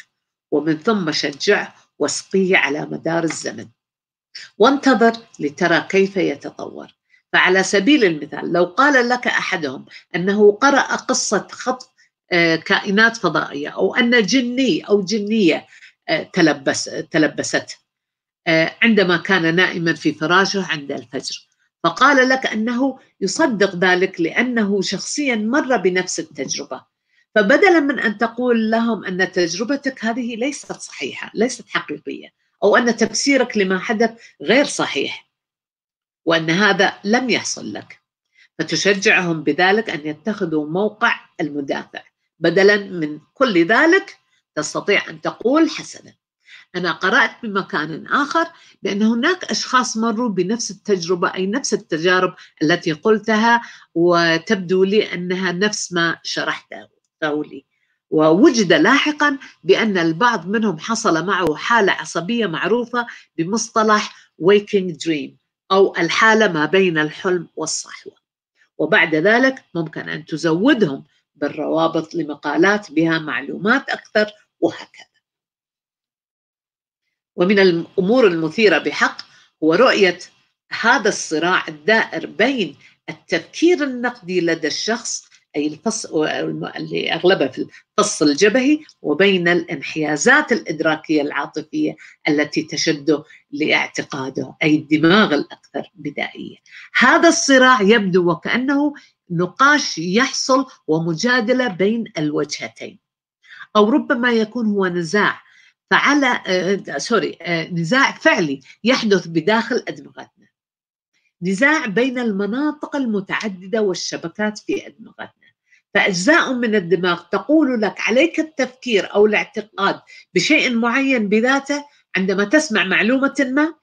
ومن ثم شجعه واسقيه على مدار الزمن وانتظر لترى كيف يتطور فعلى سبيل المثال لو قال لك احدهم انه قرا قصه خطف آه، كائنات فضائيه او ان جني او جنيه آه، تلبس تلبسته آه، عندما كان نائما في فراشه عند الفجر فقال لك انه يصدق ذلك لانه شخصيا مر بنفس التجربه فبدلا من ان تقول لهم ان تجربتك هذه ليست صحيحه ليست حقيقيه او ان تفسيرك لما حدث غير صحيح وان هذا لم يحصل لك فتشجعهم بذلك ان يتخذوا موقع المدافع بدلا من كل ذلك تستطيع ان تقول حسنا انا قرات بمكان اخر بان هناك اشخاص مروا بنفس التجربه اي نفس التجارب التي قلتها وتبدو لي انها نفس ما شرحته لي ووجد لاحقا بأن البعض منهم حصل معه حالة عصبية معروفة بمصطلح waking dream أو الحالة ما بين الحلم والصحوة وبعد ذلك ممكن أن تزودهم بالروابط لمقالات بها معلومات أكثر وهكذا ومن الأمور المثيرة بحق هو رؤية هذا الصراع الدائر بين التفكير النقدي لدى الشخص أي الفص اللي أغلبها في الفص الجبهي وبين الانحيازات الإدراكية العاطفية التي تشده لاعتقاده أي الدماغ الأكثر بدائية هذا الصراع يبدو وكأنه نقاش يحصل ومجادلة بين الوجهتين أو ربما يكون هو نزاع فعلى آه، سوري آه، نزاع فعلي يحدث بداخل أدمغتنا نزاع بين المناطق المتعددة والشبكات في أدمغتنا فأجزاء من الدماغ تقول لك عليك التفكير أو الاعتقاد بشيء معين بذاته عندما تسمع معلومة ما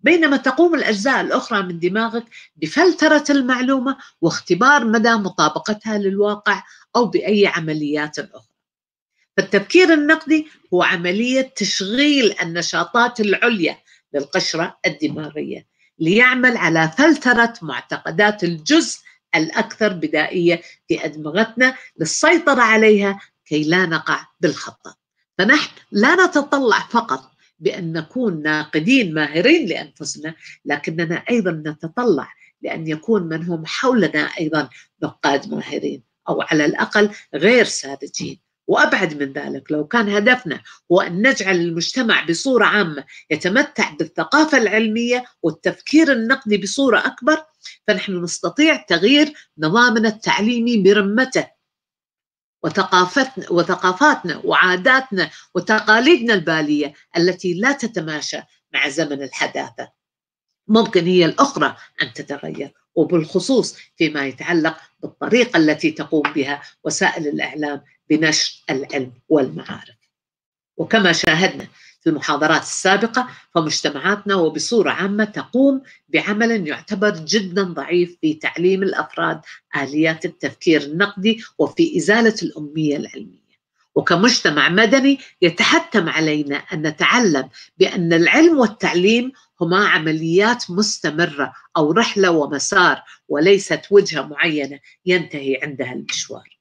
بينما تقوم الأجزاء الأخرى من دماغك بفلترة المعلومة واختبار مدى مطابقتها للواقع أو بأي عمليات أخرى فالتفكير النقدي هو عملية تشغيل النشاطات العليا للقشرة الدماغية ليعمل على فلترة معتقدات الجزء الأكثر بدائية في أدمغتنا للسيطرة عليها كي لا نقع بالخطة فنحن لا نتطلع فقط بأن نكون ناقدين ماهرين لأنفسنا لكننا أيضا نتطلع لأن يكون من هم حولنا أيضا نقاد ماهرين أو على الأقل غير ساذجين وابعد من ذلك لو كان هدفنا هو ان نجعل المجتمع بصوره عامه يتمتع بالثقافه العلميه والتفكير النقدي بصوره اكبر فنحن نستطيع تغيير نظامنا التعليمي برمته وثقافتنا وثقافاتنا وعاداتنا وتقاليدنا الباليه التي لا تتماشى مع زمن الحداثه. ممكن هي الاخرى ان تتغير وبالخصوص فيما يتعلق بالطريقه التي تقوم بها وسائل الاعلام بنشر العلم والمعارف. وكما شاهدنا في المحاضرات السابقة فمجتمعاتنا وبصورة عامة تقوم بعمل يعتبر جدا ضعيف في تعليم الأفراد آليات التفكير النقدي وفي إزالة الأمية العلمية وكمجتمع مدني يتحتم علينا أن نتعلم بأن العلم والتعليم هما عمليات مستمرة أو رحلة ومسار وليست وجهة معينة ينتهي عندها المشوار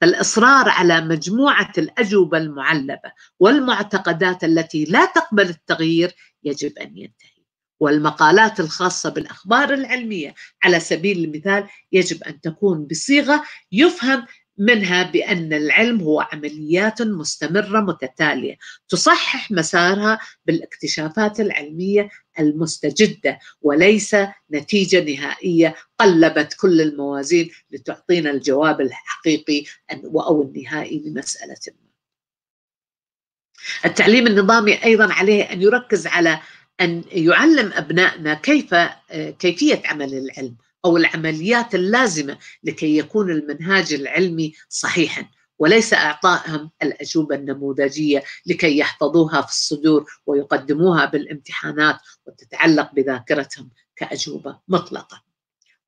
فالاصرار على مجموعه الاجوبه المعلبه والمعتقدات التي لا تقبل التغيير يجب ان ينتهي والمقالات الخاصه بالاخبار العلميه على سبيل المثال يجب ان تكون بصيغه يفهم منها بأن العلم هو عمليات مستمرة متتالية تصحح مسارها بالاكتشافات العلمية المستجدة وليس نتيجة نهائية قلبت كل الموازين لتعطينا الجواب الحقيقي أو النهائي لمسألة ما التعليم النظامي أيضا عليه أن يركز على أن يعلم أبنائنا كيف كيفية عمل العلم او العمليات اللازمه لكي يكون المنهاج العلمي صحيحا وليس اعطائهم الاجوبه النموذجيه لكي يحفظوها في الصدور ويقدموها بالامتحانات وتتعلق بذاكرتهم كاجوبه مطلقه.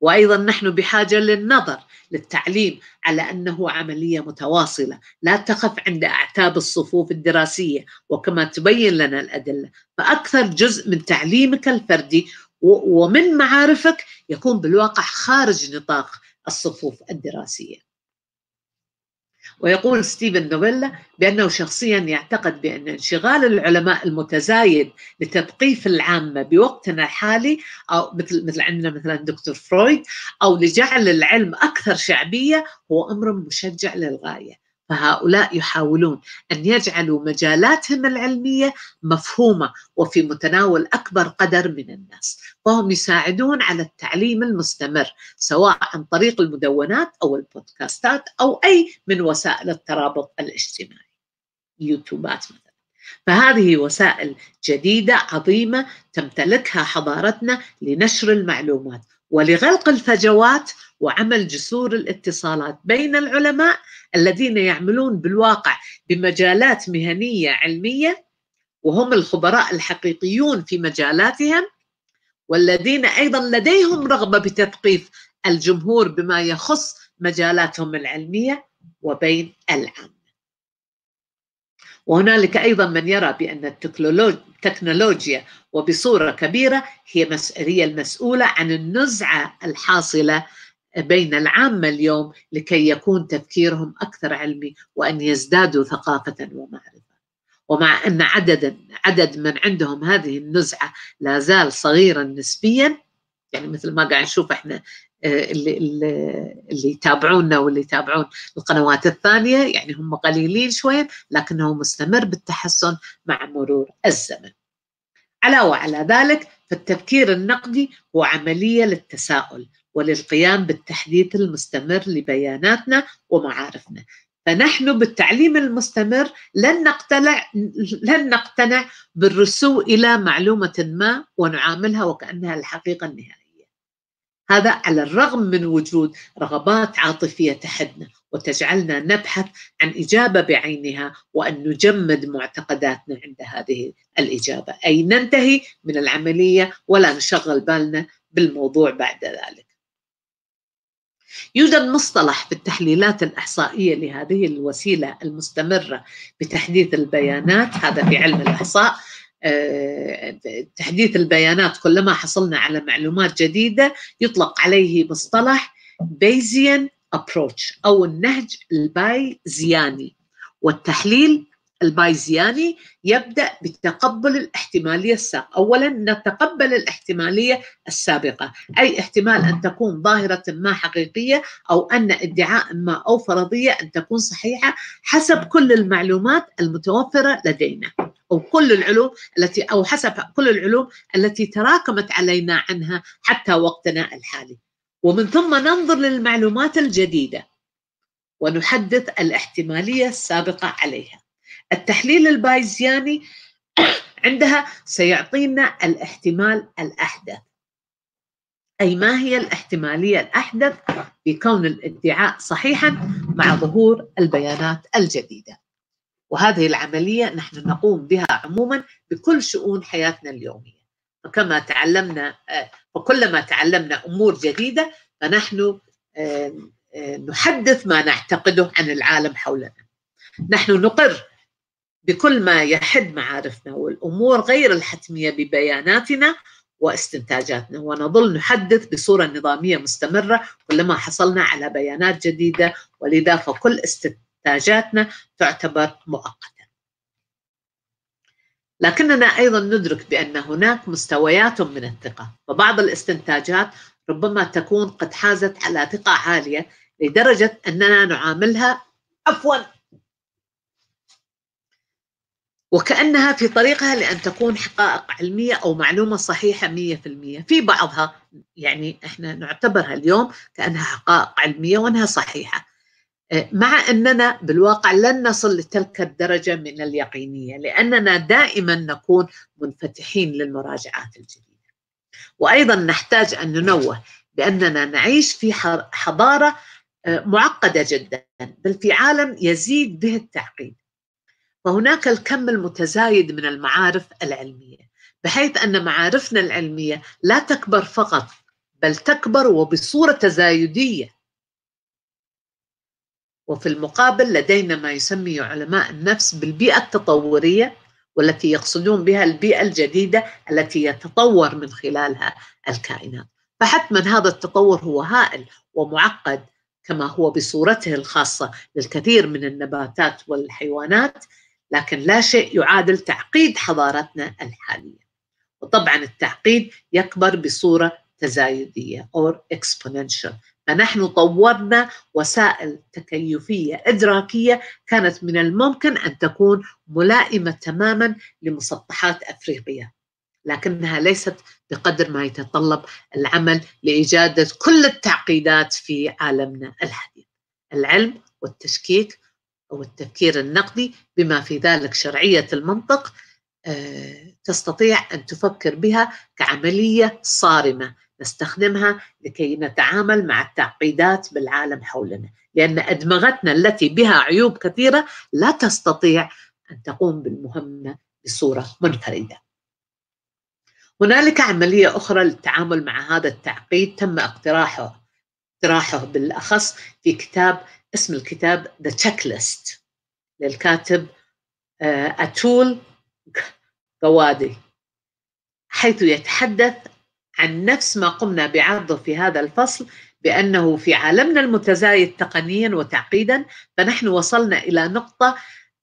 وايضا نحن بحاجه للنظر للتعليم على انه عمليه متواصله لا تقف عند اعتاب الصفوف الدراسيه وكما تبين لنا الادله فاكثر جزء من تعليمك الفردي ومن معارفك يكون بالواقع خارج نطاق الصفوف الدراسية ويقول ستيفن نويلا بأنه شخصيا يعتقد بأن انشغال العلماء المتزايد لتثقيف العامة بوقتنا الحالي أو مثل مثل عندنا مثلا دكتور فرويد أو لجعل العلم أكثر شعبية هو أمر مشجع للغاية فهؤلاء يحاولون ان يجعلوا مجالاتهم العلميه مفهومه وفي متناول اكبر قدر من الناس، فهم يساعدون على التعليم المستمر سواء عن طريق المدونات او البودكاستات او اي من وسائل الترابط الاجتماعي. يوتيوبات مثلا. فهذه وسائل جديده عظيمه تمتلكها حضارتنا لنشر المعلومات ولغلق الفجوات وعمل جسور الاتصالات بين العلماء الذين يعملون بالواقع بمجالات مهنيه علميه وهم الخبراء الحقيقيون في مجالاتهم والذين ايضا لديهم رغبه بتثقيف الجمهور بما يخص مجالاتهم العلميه وبين العامه وهنالك أيضا من يرى بأن التكنولوجيا وبصورة كبيرة هي هي المسؤولة عن النزعة الحاصلة بين العامة اليوم لكي يكون تفكيرهم أكثر علمي وأن يزدادوا ثقافة ومعرفة ومع أن عددا عدد من عندهم هذه النزعة لا زال صغيرا نسبيا يعني مثل ما قاعد نشوف احنا اللي اللي يتابعونا واللي يتابعون القنوات الثانيه يعني هم قليلين شويه لكنه مستمر بالتحسن مع مرور الزمن. علاوه على ذلك فالتفكير النقدي هو عمليه للتساؤل وللقيام بالتحديث المستمر لبياناتنا ومعارفنا. فنحن بالتعليم المستمر لن نقتنع لن نقتنع بالرسو الى معلومه ما ونعاملها وكانها الحقيقه النهائيه. هذا على الرغم من وجود رغبات عاطفيه تحدنا وتجعلنا نبحث عن اجابه بعينها وان نجمد معتقداتنا عند هذه الاجابه، اي ننتهي من العمليه ولا نشغل بالنا بالموضوع بعد ذلك. يوجد مصطلح في التحليلات الإحصائية لهذه الوسيلة المستمرة بتحديث البيانات هذا في علم الإحصاء آه، تحديث البيانات كلما حصلنا على معلومات جديدة يطلق عليه مصطلح بيزيان ابروتش أو النهج البايزياني والتحليل البايزياني يبدأ بتقبل الاحتمالية السابقة أولا نتقبل الاحتمالية السابقة أي احتمال أن تكون ظاهرة ما حقيقية أو أن ادعاء ما أو فرضية أن تكون صحيحة حسب كل المعلومات المتوفرة لدينا أو كل العلوم التي أو حسب كل العلوم التي تراكمت علينا عنها حتى وقتنا الحالي ومن ثم ننظر للمعلومات الجديدة ونحدث الاحتمالية السابقة عليها التحليل البايزياني عندها سيعطينا الاحتمال الأحدث أي ما هي الاحتمالية الأحدث بكون الادعاء صحيحا مع ظهور البيانات الجديدة وهذه العملية نحن نقوم بها عموما بكل شؤون حياتنا اليومية وكما تعلمنا وكلما تعلمنا أمور جديدة فنحن نحدث ما نعتقده عن العالم حولنا نحن نقر بكل ما يحد معارفنا والامور غير الحتميه ببياناتنا واستنتاجاتنا ونظل نحدث بصوره نظاميه مستمره كلما حصلنا على بيانات جديده ولذا فكل استنتاجاتنا تعتبر مؤقته. لكننا ايضا ندرك بان هناك مستويات من الثقه فبعض الاستنتاجات ربما تكون قد حازت على ثقه عاليه لدرجه اننا نعاملها عفوا وكأنها في طريقها لأن تكون حقائق علمية أو معلومة صحيحة 100% في بعضها يعني إحنا نعتبرها اليوم كأنها حقائق علمية وأنها صحيحة آه، مع أننا بالواقع لن نصل لتلك الدرجة من اليقينية لأننا دائما نكون منفتحين للمراجعات الجديدة وأيضا نحتاج أن ننوه بأننا نعيش في حضارة آه، معقدة جدا بل في عالم يزيد به التعقيد وهناك الكم المتزايد من المعارف العلميه بحيث ان معارفنا العلميه لا تكبر فقط بل تكبر وبصوره تزايديه وفي المقابل لدينا ما يسمي علماء النفس بالبيئه التطوريه والتي يقصدون بها البيئه الجديده التي يتطور من خلالها الكائنات فحتما هذا التطور هو هائل ومعقد كما هو بصورته الخاصه للكثير من النباتات والحيوانات لكن لا شيء يعادل تعقيد حضارتنا الحالية وطبعا التعقيد يكبر بصورة تزايدية or exponential فنحن طورنا وسائل تكيفية إدراكية كانت من الممكن أن تكون ملائمة تماما لمسطحات أفريقيا لكنها ليست بقدر ما يتطلب العمل لإيجاد كل التعقيدات في عالمنا الحديث العلم والتشكيك أو التفكير النقدي بما في ذلك شرعية المنطق آه، تستطيع أن تفكر بها كعملية صارمة نستخدمها لكي نتعامل مع التعقيدات بالعالم حولنا لأن أدمغتنا التي بها عيوب كثيرة لا تستطيع أن تقوم بالمهمة بصورة منفردة هنالك عملية أخرى للتعامل مع هذا التعقيد تم اقتراحه اقتراحه بالأخص في كتاب اسم الكتاب ذا تشيك ليست للكاتب آه، أتول قوادي حيث يتحدث عن نفس ما قمنا بعرضه في هذا الفصل بأنه في عالمنا المتزايد تقنيا وتعقيدا فنحن وصلنا إلى نقطة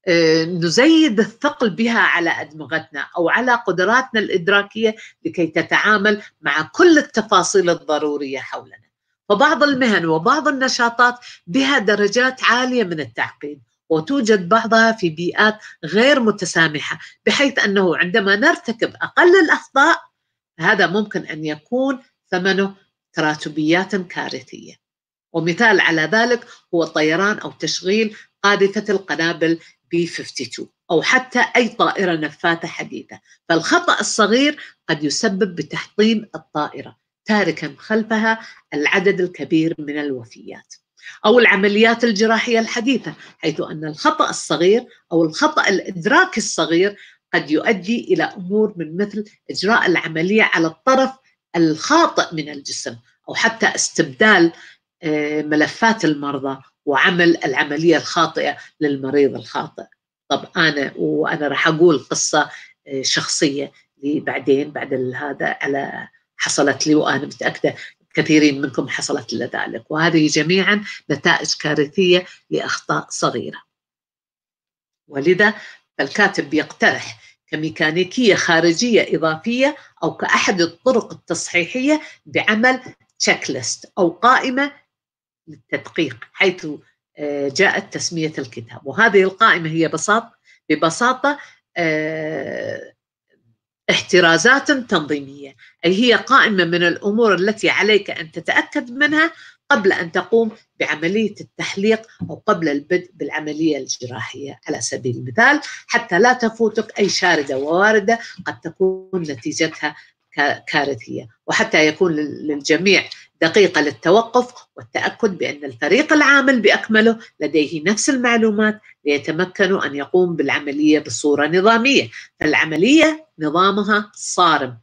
آه، نزيد الثقل بها على أدمغتنا أو على قدراتنا الإدراكية لكي تتعامل مع كل التفاصيل الضرورية حولنا فبعض المهن وبعض النشاطات بها درجات عالية من التعقيد وتوجد بعضها في بيئات غير متسامحة بحيث أنه عندما نرتكب أقل الأخطاء هذا ممكن أن يكون ثمنه تراتبيات كارثية ومثال على ذلك هو طيران أو تشغيل قاذفة القنابل بي 52 أو حتى أي طائرة نفاثة حديثة فالخطأ الصغير قد يسبب بتحطيم الطائرة تاركا خلفها العدد الكبير من الوفيات أو العمليات الجراحية الحديثة حيث أن الخطأ الصغير أو الخطأ الإدراكي الصغير قد يؤدي إلى أمور من مثل إجراء العملية على الطرف الخاطئ من الجسم أو حتى استبدال آه، ملفات المرضى وعمل العملية الخاطئة للمريض الخاطئ طب أنا وأنا راح أقول قصة آه، شخصية لي بعدين بعد هذا على حصلت لي وأنا متأكدة كثيرين منكم حصلت لذلك وهذه جميعا نتائج كارثية لأخطاء صغيرة ولذا الكاتب يقترح كميكانيكية خارجية إضافية أو كأحد الطرق التصحيحية بعمل تشيك ليست أو قائمة للتدقيق حيث آه، جاءت تسمية الكتاب وهذه القائمة هي بساط ببساطة آه، احترازات تنظيميه اي هي قائمه من الامور التي عليك ان تتاكد منها قبل ان تقوم بعمليه التحليق او قبل البدء بالعمليه الجراحيه على سبيل المثال حتى لا تفوتك اي شارده ووارده قد تكون نتيجتها كارثيه وحتى يكون للجميع دقيقة للتوقف والتأكد بأن الفريق العامل بأكمله لديه نفس المعلومات ليتمكنوا أن يقوم بالعملية بصورة نظامية فالعملية نظامها صارم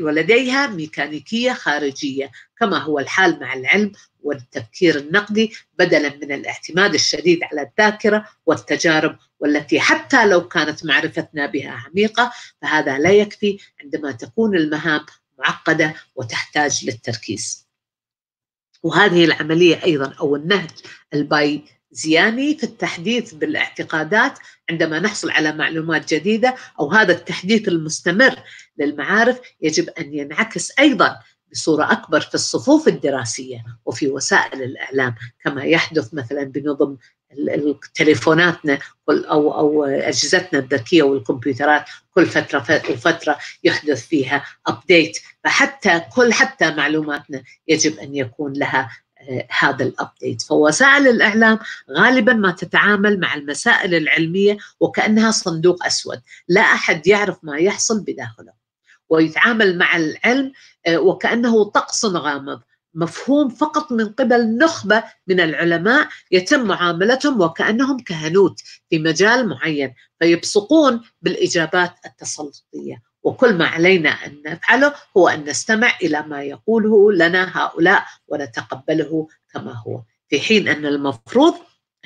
ولديها ميكانيكية خارجية كما هو الحال مع العلم والتفكير النقدي بدلا من الاعتماد الشديد على الذاكرة والتجارب والتي حتى لو كانت معرفتنا بها عميقة فهذا لا يكفي عندما تكون المهام معقدة وتحتاج للتركيز وهذه العملية أيضا أو النهج البايزياني في التحديث بالاعتقادات عندما نحصل على معلومات جديدة أو هذا التحديث المستمر للمعارف يجب أن ينعكس أيضا بصورة أكبر في الصفوف الدراسية وفي وسائل الإعلام كما يحدث مثلا بنظم تليفوناتنا أو أو أجهزتنا الذكية والكمبيوترات كل فترة وفترة يحدث فيها أبديت فحتى كل حتى معلوماتنا يجب ان يكون لها آه، هذا الابديت فوسائل الاعلام غالبا ما تتعامل مع المسائل العلميه وكانها صندوق اسود لا احد يعرف ما يحصل بداخله ويتعامل مع العلم آه، وكانه طقس غامض مفهوم فقط من قبل نخبه من العلماء يتم معاملتهم وكانهم كهنوت في مجال معين فيبصقون بالاجابات التسلطيه وكل ما علينا ان نفعله هو ان نستمع الى ما يقوله لنا هؤلاء ونتقبله كما هو في حين ان المفروض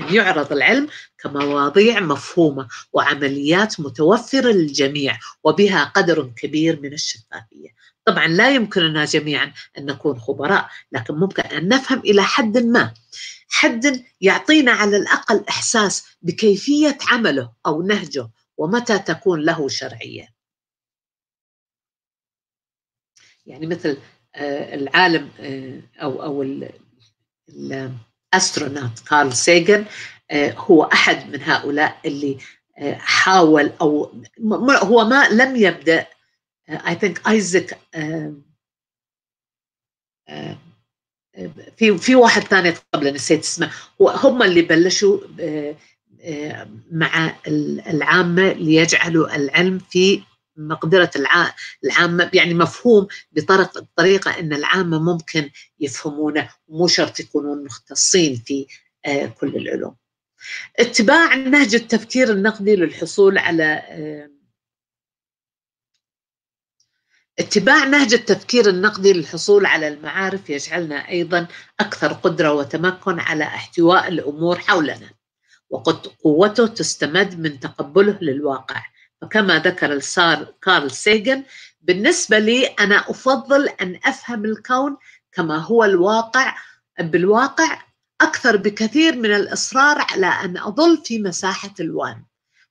ان يعرض العلم كمواضيع مفهومه وعمليات متوفره للجميع وبها قدر كبير من الشفافيه طبعا لا يمكننا جميعا ان نكون خبراء لكن ممكن ان نفهم الى حد ما حد يعطينا على الاقل احساس بكيفيه عمله او نهجه ومتى تكون له شرعيه يعني مثل آه، العالم آه، او او الاسترونوت كارل سيجن هو احد من هؤلاء اللي آه، حاول او هو ما لم يبدا اي ثينك ايزك في في واحد ثاني قبل نسيت اسمه هم اللي بلشوا مع العامه ليجعلوا العلم في مقدرة العامة يعني مفهوم بطريقة, طريقة أن العامة ممكن يفهمونه ومو شرط يكونون مختصين في آه، كل العلوم اتباع نهج التفكير النقدي للحصول على آه، اتباع نهج التفكير النقدي للحصول على المعارف يجعلنا أيضا أكثر قدرة وتمكن على احتواء الأمور حولنا وقد قوته تستمد من تقبله للواقع كما ذكر السار كارل سيجن بالنسبة لي أنا أفضل أن أفهم الكون كما هو الواقع بالواقع أكثر بكثير من الإصرار على أن أظل في مساحة الوان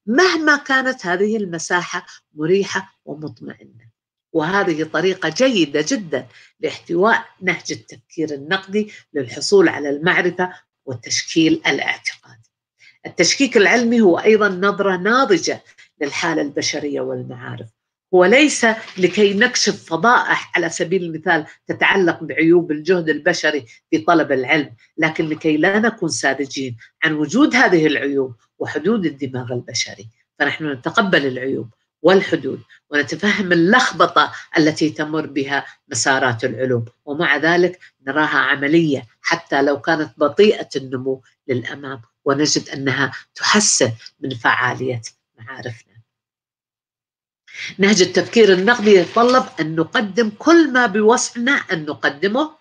مهما كانت هذه المساحة مريحة ومطمئنة وهذه طريقة جيدة جدا لاحتواء نهج التفكير النقدي للحصول على المعرفة والتشكيل الاعتقادي التشكيك العلمي هو أيضا نظرة ناضجة للحالة البشرية والمعارف هو ليس لكي نكشف فضائح على سبيل المثال تتعلق بعيوب الجهد البشري في طلب العلم لكن لكي لا نكون ساذجين عن وجود هذه العيوب وحدود الدماغ البشري فنحن نتقبل العيوب والحدود ونتفهم اللخبطه التي تمر بها مسارات العلوم ومع ذلك نراها عمليه حتى لو كانت بطيئه النمو للامام ونجد انها تحسن من فعاليه معارفنا نهج التفكير النقدي يتطلب أن نقدم كل ما بوسعنا أن نقدمه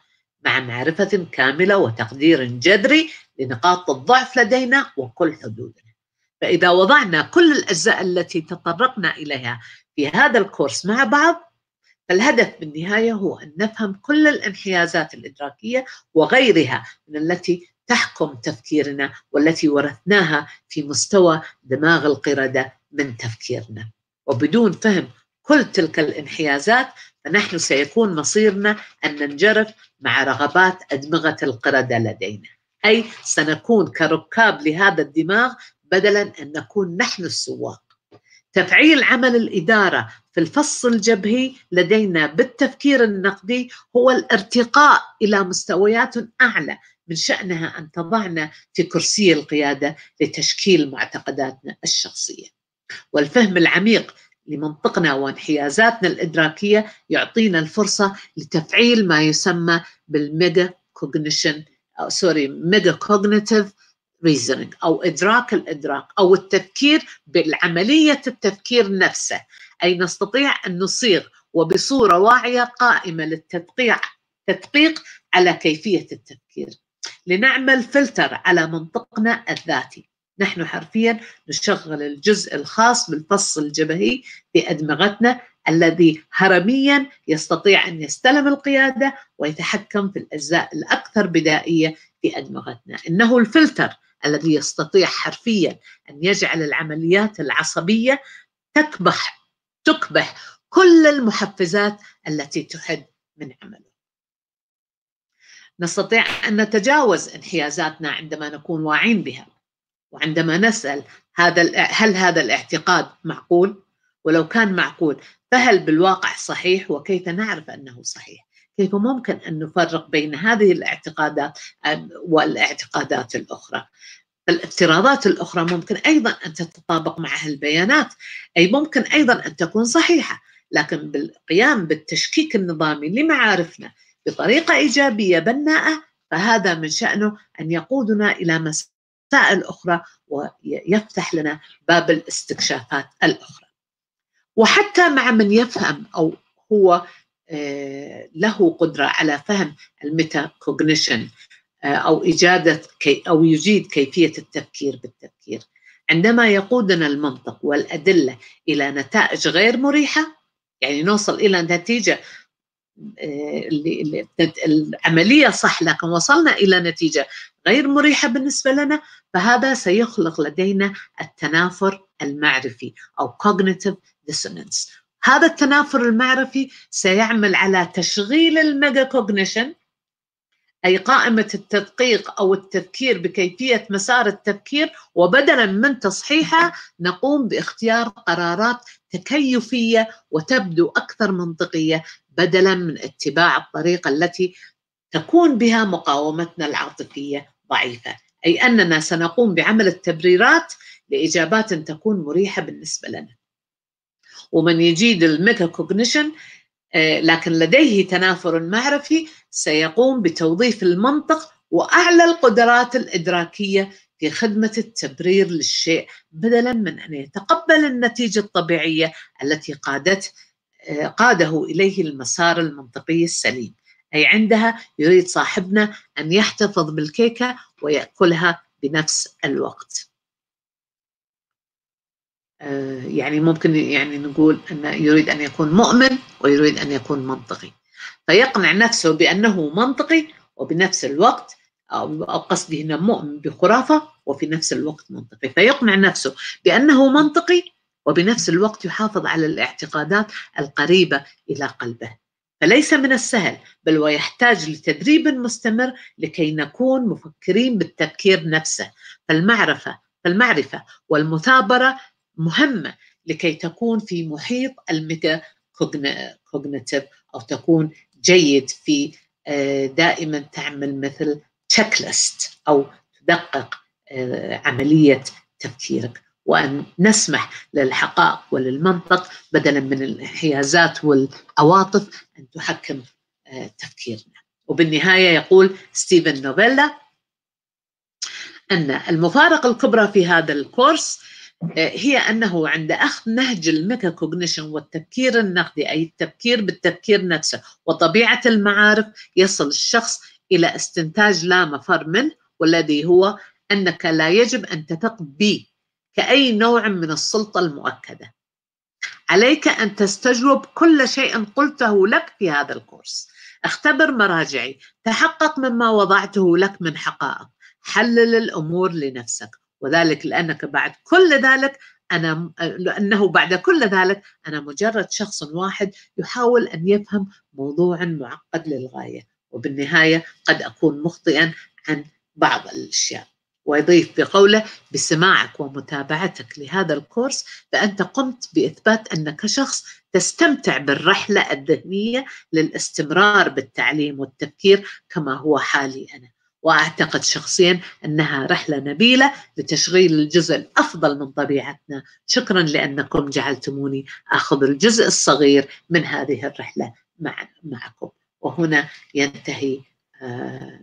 مع معرفة كاملة وتقدير جذري لنقاط الضعف لدينا وكل حدودنا فإذا وضعنا كل الأجزاء التي تطرقنا إليها في هذا الكورس مع بعض فالهدف بالنهاية هو أن نفهم كل الانحيازات الإدراكية وغيرها من التي تحكم تفكيرنا والتي ورثناها في مستوى دماغ القرده من تفكيرنا وبدون فهم كل تلك الانحيازات فنحن سيكون مصيرنا ان ننجرف مع رغبات ادمغه القرده لدينا اي سنكون كركاب لهذا الدماغ بدلا ان نكون نحن السواق تفعيل عمل الاداره في الفص الجبهي لدينا بالتفكير النقدي هو الارتقاء الى مستويات اعلى من شأنها أن تضعنا في كرسي القيادة لتشكيل معتقداتنا الشخصية والفهم العميق لمنطقنا وانحيازاتنا الإدراكية يعطينا الفرصة لتفعيل ما يسمى بالميجا كوجنيشن أو سوري ميجا كوجنيتيف ريزنينج أو إدراك الإدراك أو التفكير بالعملية التفكير نفسه أي نستطيع أن نصيغ وبصورة واعية قائمة للتدقيق تدقيق على كيفية التفكير لنعمل فلتر على منطقنا الذاتي نحن حرفيا نشغل الجزء الخاص بالفص الجبهي في أدمغتنا الذي هرميا يستطيع أن يستلم القيادة ويتحكم في الأجزاء الأكثر بدائية في أدمغتنا إنه الفلتر الذي يستطيع حرفيا أن يجعل العمليات العصبية تكبح تكبح كل المحفزات التي تحد من عمله نستطيع ان نتجاوز انحيازاتنا عندما نكون واعين بها وعندما نسال هذا هل هذا الاعتقاد معقول؟ ولو كان معقول فهل بالواقع صحيح وكيف نعرف انه صحيح؟ كيف ممكن ان نفرق بين هذه الاعتقادات والاعتقادات الاخرى؟ الافتراضات الاخرى ممكن ايضا ان تتطابق مع البيانات اي ممكن ايضا ان تكون صحيحه لكن بالقيام بالتشكيك النظامي لمعارفنا بطريقه ايجابيه بناءه فهذا من شانه ان يقودنا الى مسائل اخرى ويفتح لنا باب الاستكشافات الاخرى. وحتى مع من يفهم او هو آه، له قدره على فهم الميتا كوجنيشن آه، او اجاده كي او يجيد كيفيه التفكير بالتفكير. عندما يقودنا المنطق والادله الى نتائج غير مريحه يعني نوصل الى نتيجه آه، العملية صح لكن وصلنا إلى نتيجة غير مريحة بالنسبة لنا فهذا سيخلق لدينا التنافر المعرفي أو cognitive dissonance هذا التنافر المعرفي سيعمل على تشغيل الميجا كوجنيشن أي قائمة التدقيق أو التفكير بكيفية مسار التفكير وبدلا من تصحيحها نقوم باختيار قرارات تكيفية وتبدو أكثر منطقية بدلا من اتباع الطريقه التي تكون بها مقاومتنا العاطفيه ضعيفه، اي اننا سنقوم بعمل التبريرات لاجابات تكون مريحه بالنسبه لنا. ومن يجيد الميتا كوجنيشن آه، لكن لديه تنافر معرفي سيقوم بتوظيف المنطق واعلى القدرات الادراكيه في خدمه التبرير للشيء بدلا من ان يتقبل النتيجه الطبيعيه التي قادته قاده اليه المسار المنطقي السليم اي عندها يريد صاحبنا ان يحتفظ بالكيكه وياكلها بنفس الوقت آه، يعني ممكن يعني نقول انه يريد ان يكون مؤمن ويريد ان يكون منطقي فيقنع نفسه بانه منطقي وبنفس الوقت او قصدي انه مؤمن بخرافه وفي نفس الوقت منطقي فيقنع نفسه بانه منطقي وبنفس الوقت يحافظ على الاعتقادات القريبة إلى قلبه فليس من السهل بل ويحتاج لتدريب مستمر لكي نكون مفكرين بالتفكير نفسه فالمعرفة فالمعرفة والمثابرة مهمة لكي تكون في محيط الميتا كوجنيتيف أو تكون جيد في آه، دائما تعمل مثل تشيك ليست أو تدقق آه، عملية تفكيرك وأن نسمح للحقائق وللمنطق بدلا من الانحيازات والعواطف أن تحكم آه، تفكيرنا وبالنهاية يقول ستيفن نوفيلا أن المفارقة الكبرى في هذا الكورس آه، هي أنه عند أخذ نهج الميكاكوجنيشن والتفكير النقدي أي التفكير بالتفكير نفسه وطبيعة المعارف يصل الشخص إلى استنتاج لا مفر منه والذي هو أنك لا يجب أن تثق بي كأي نوع من السلطة المؤكدة عليك أن تستجوب كل شيء قلته لك في هذا الكورس اختبر مراجعي تحقق مما وضعته لك من حقائق حلل الأمور لنفسك وذلك لأنك بعد كل ذلك أنا لأنه بعد كل ذلك أنا مجرد شخص واحد يحاول أن يفهم موضوع معقد للغاية وبالنهاية قد أكون مخطئا عن بعض الأشياء ويضيف بقوله بسماعك ومتابعتك لهذا الكورس فأنت قمت بإثبات أنك شخص تستمتع بالرحلة الذهنية للاستمرار بالتعليم والتفكير كما هو حالي أنا واعتقد شخصيا انها رحله نبيله لتشغيل الجزء الافضل من طبيعتنا، شكرا لانكم جعلتموني اخذ الجزء الصغير من هذه الرحله مع معكم، وهنا ينتهي آه،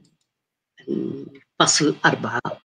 فصل اربعه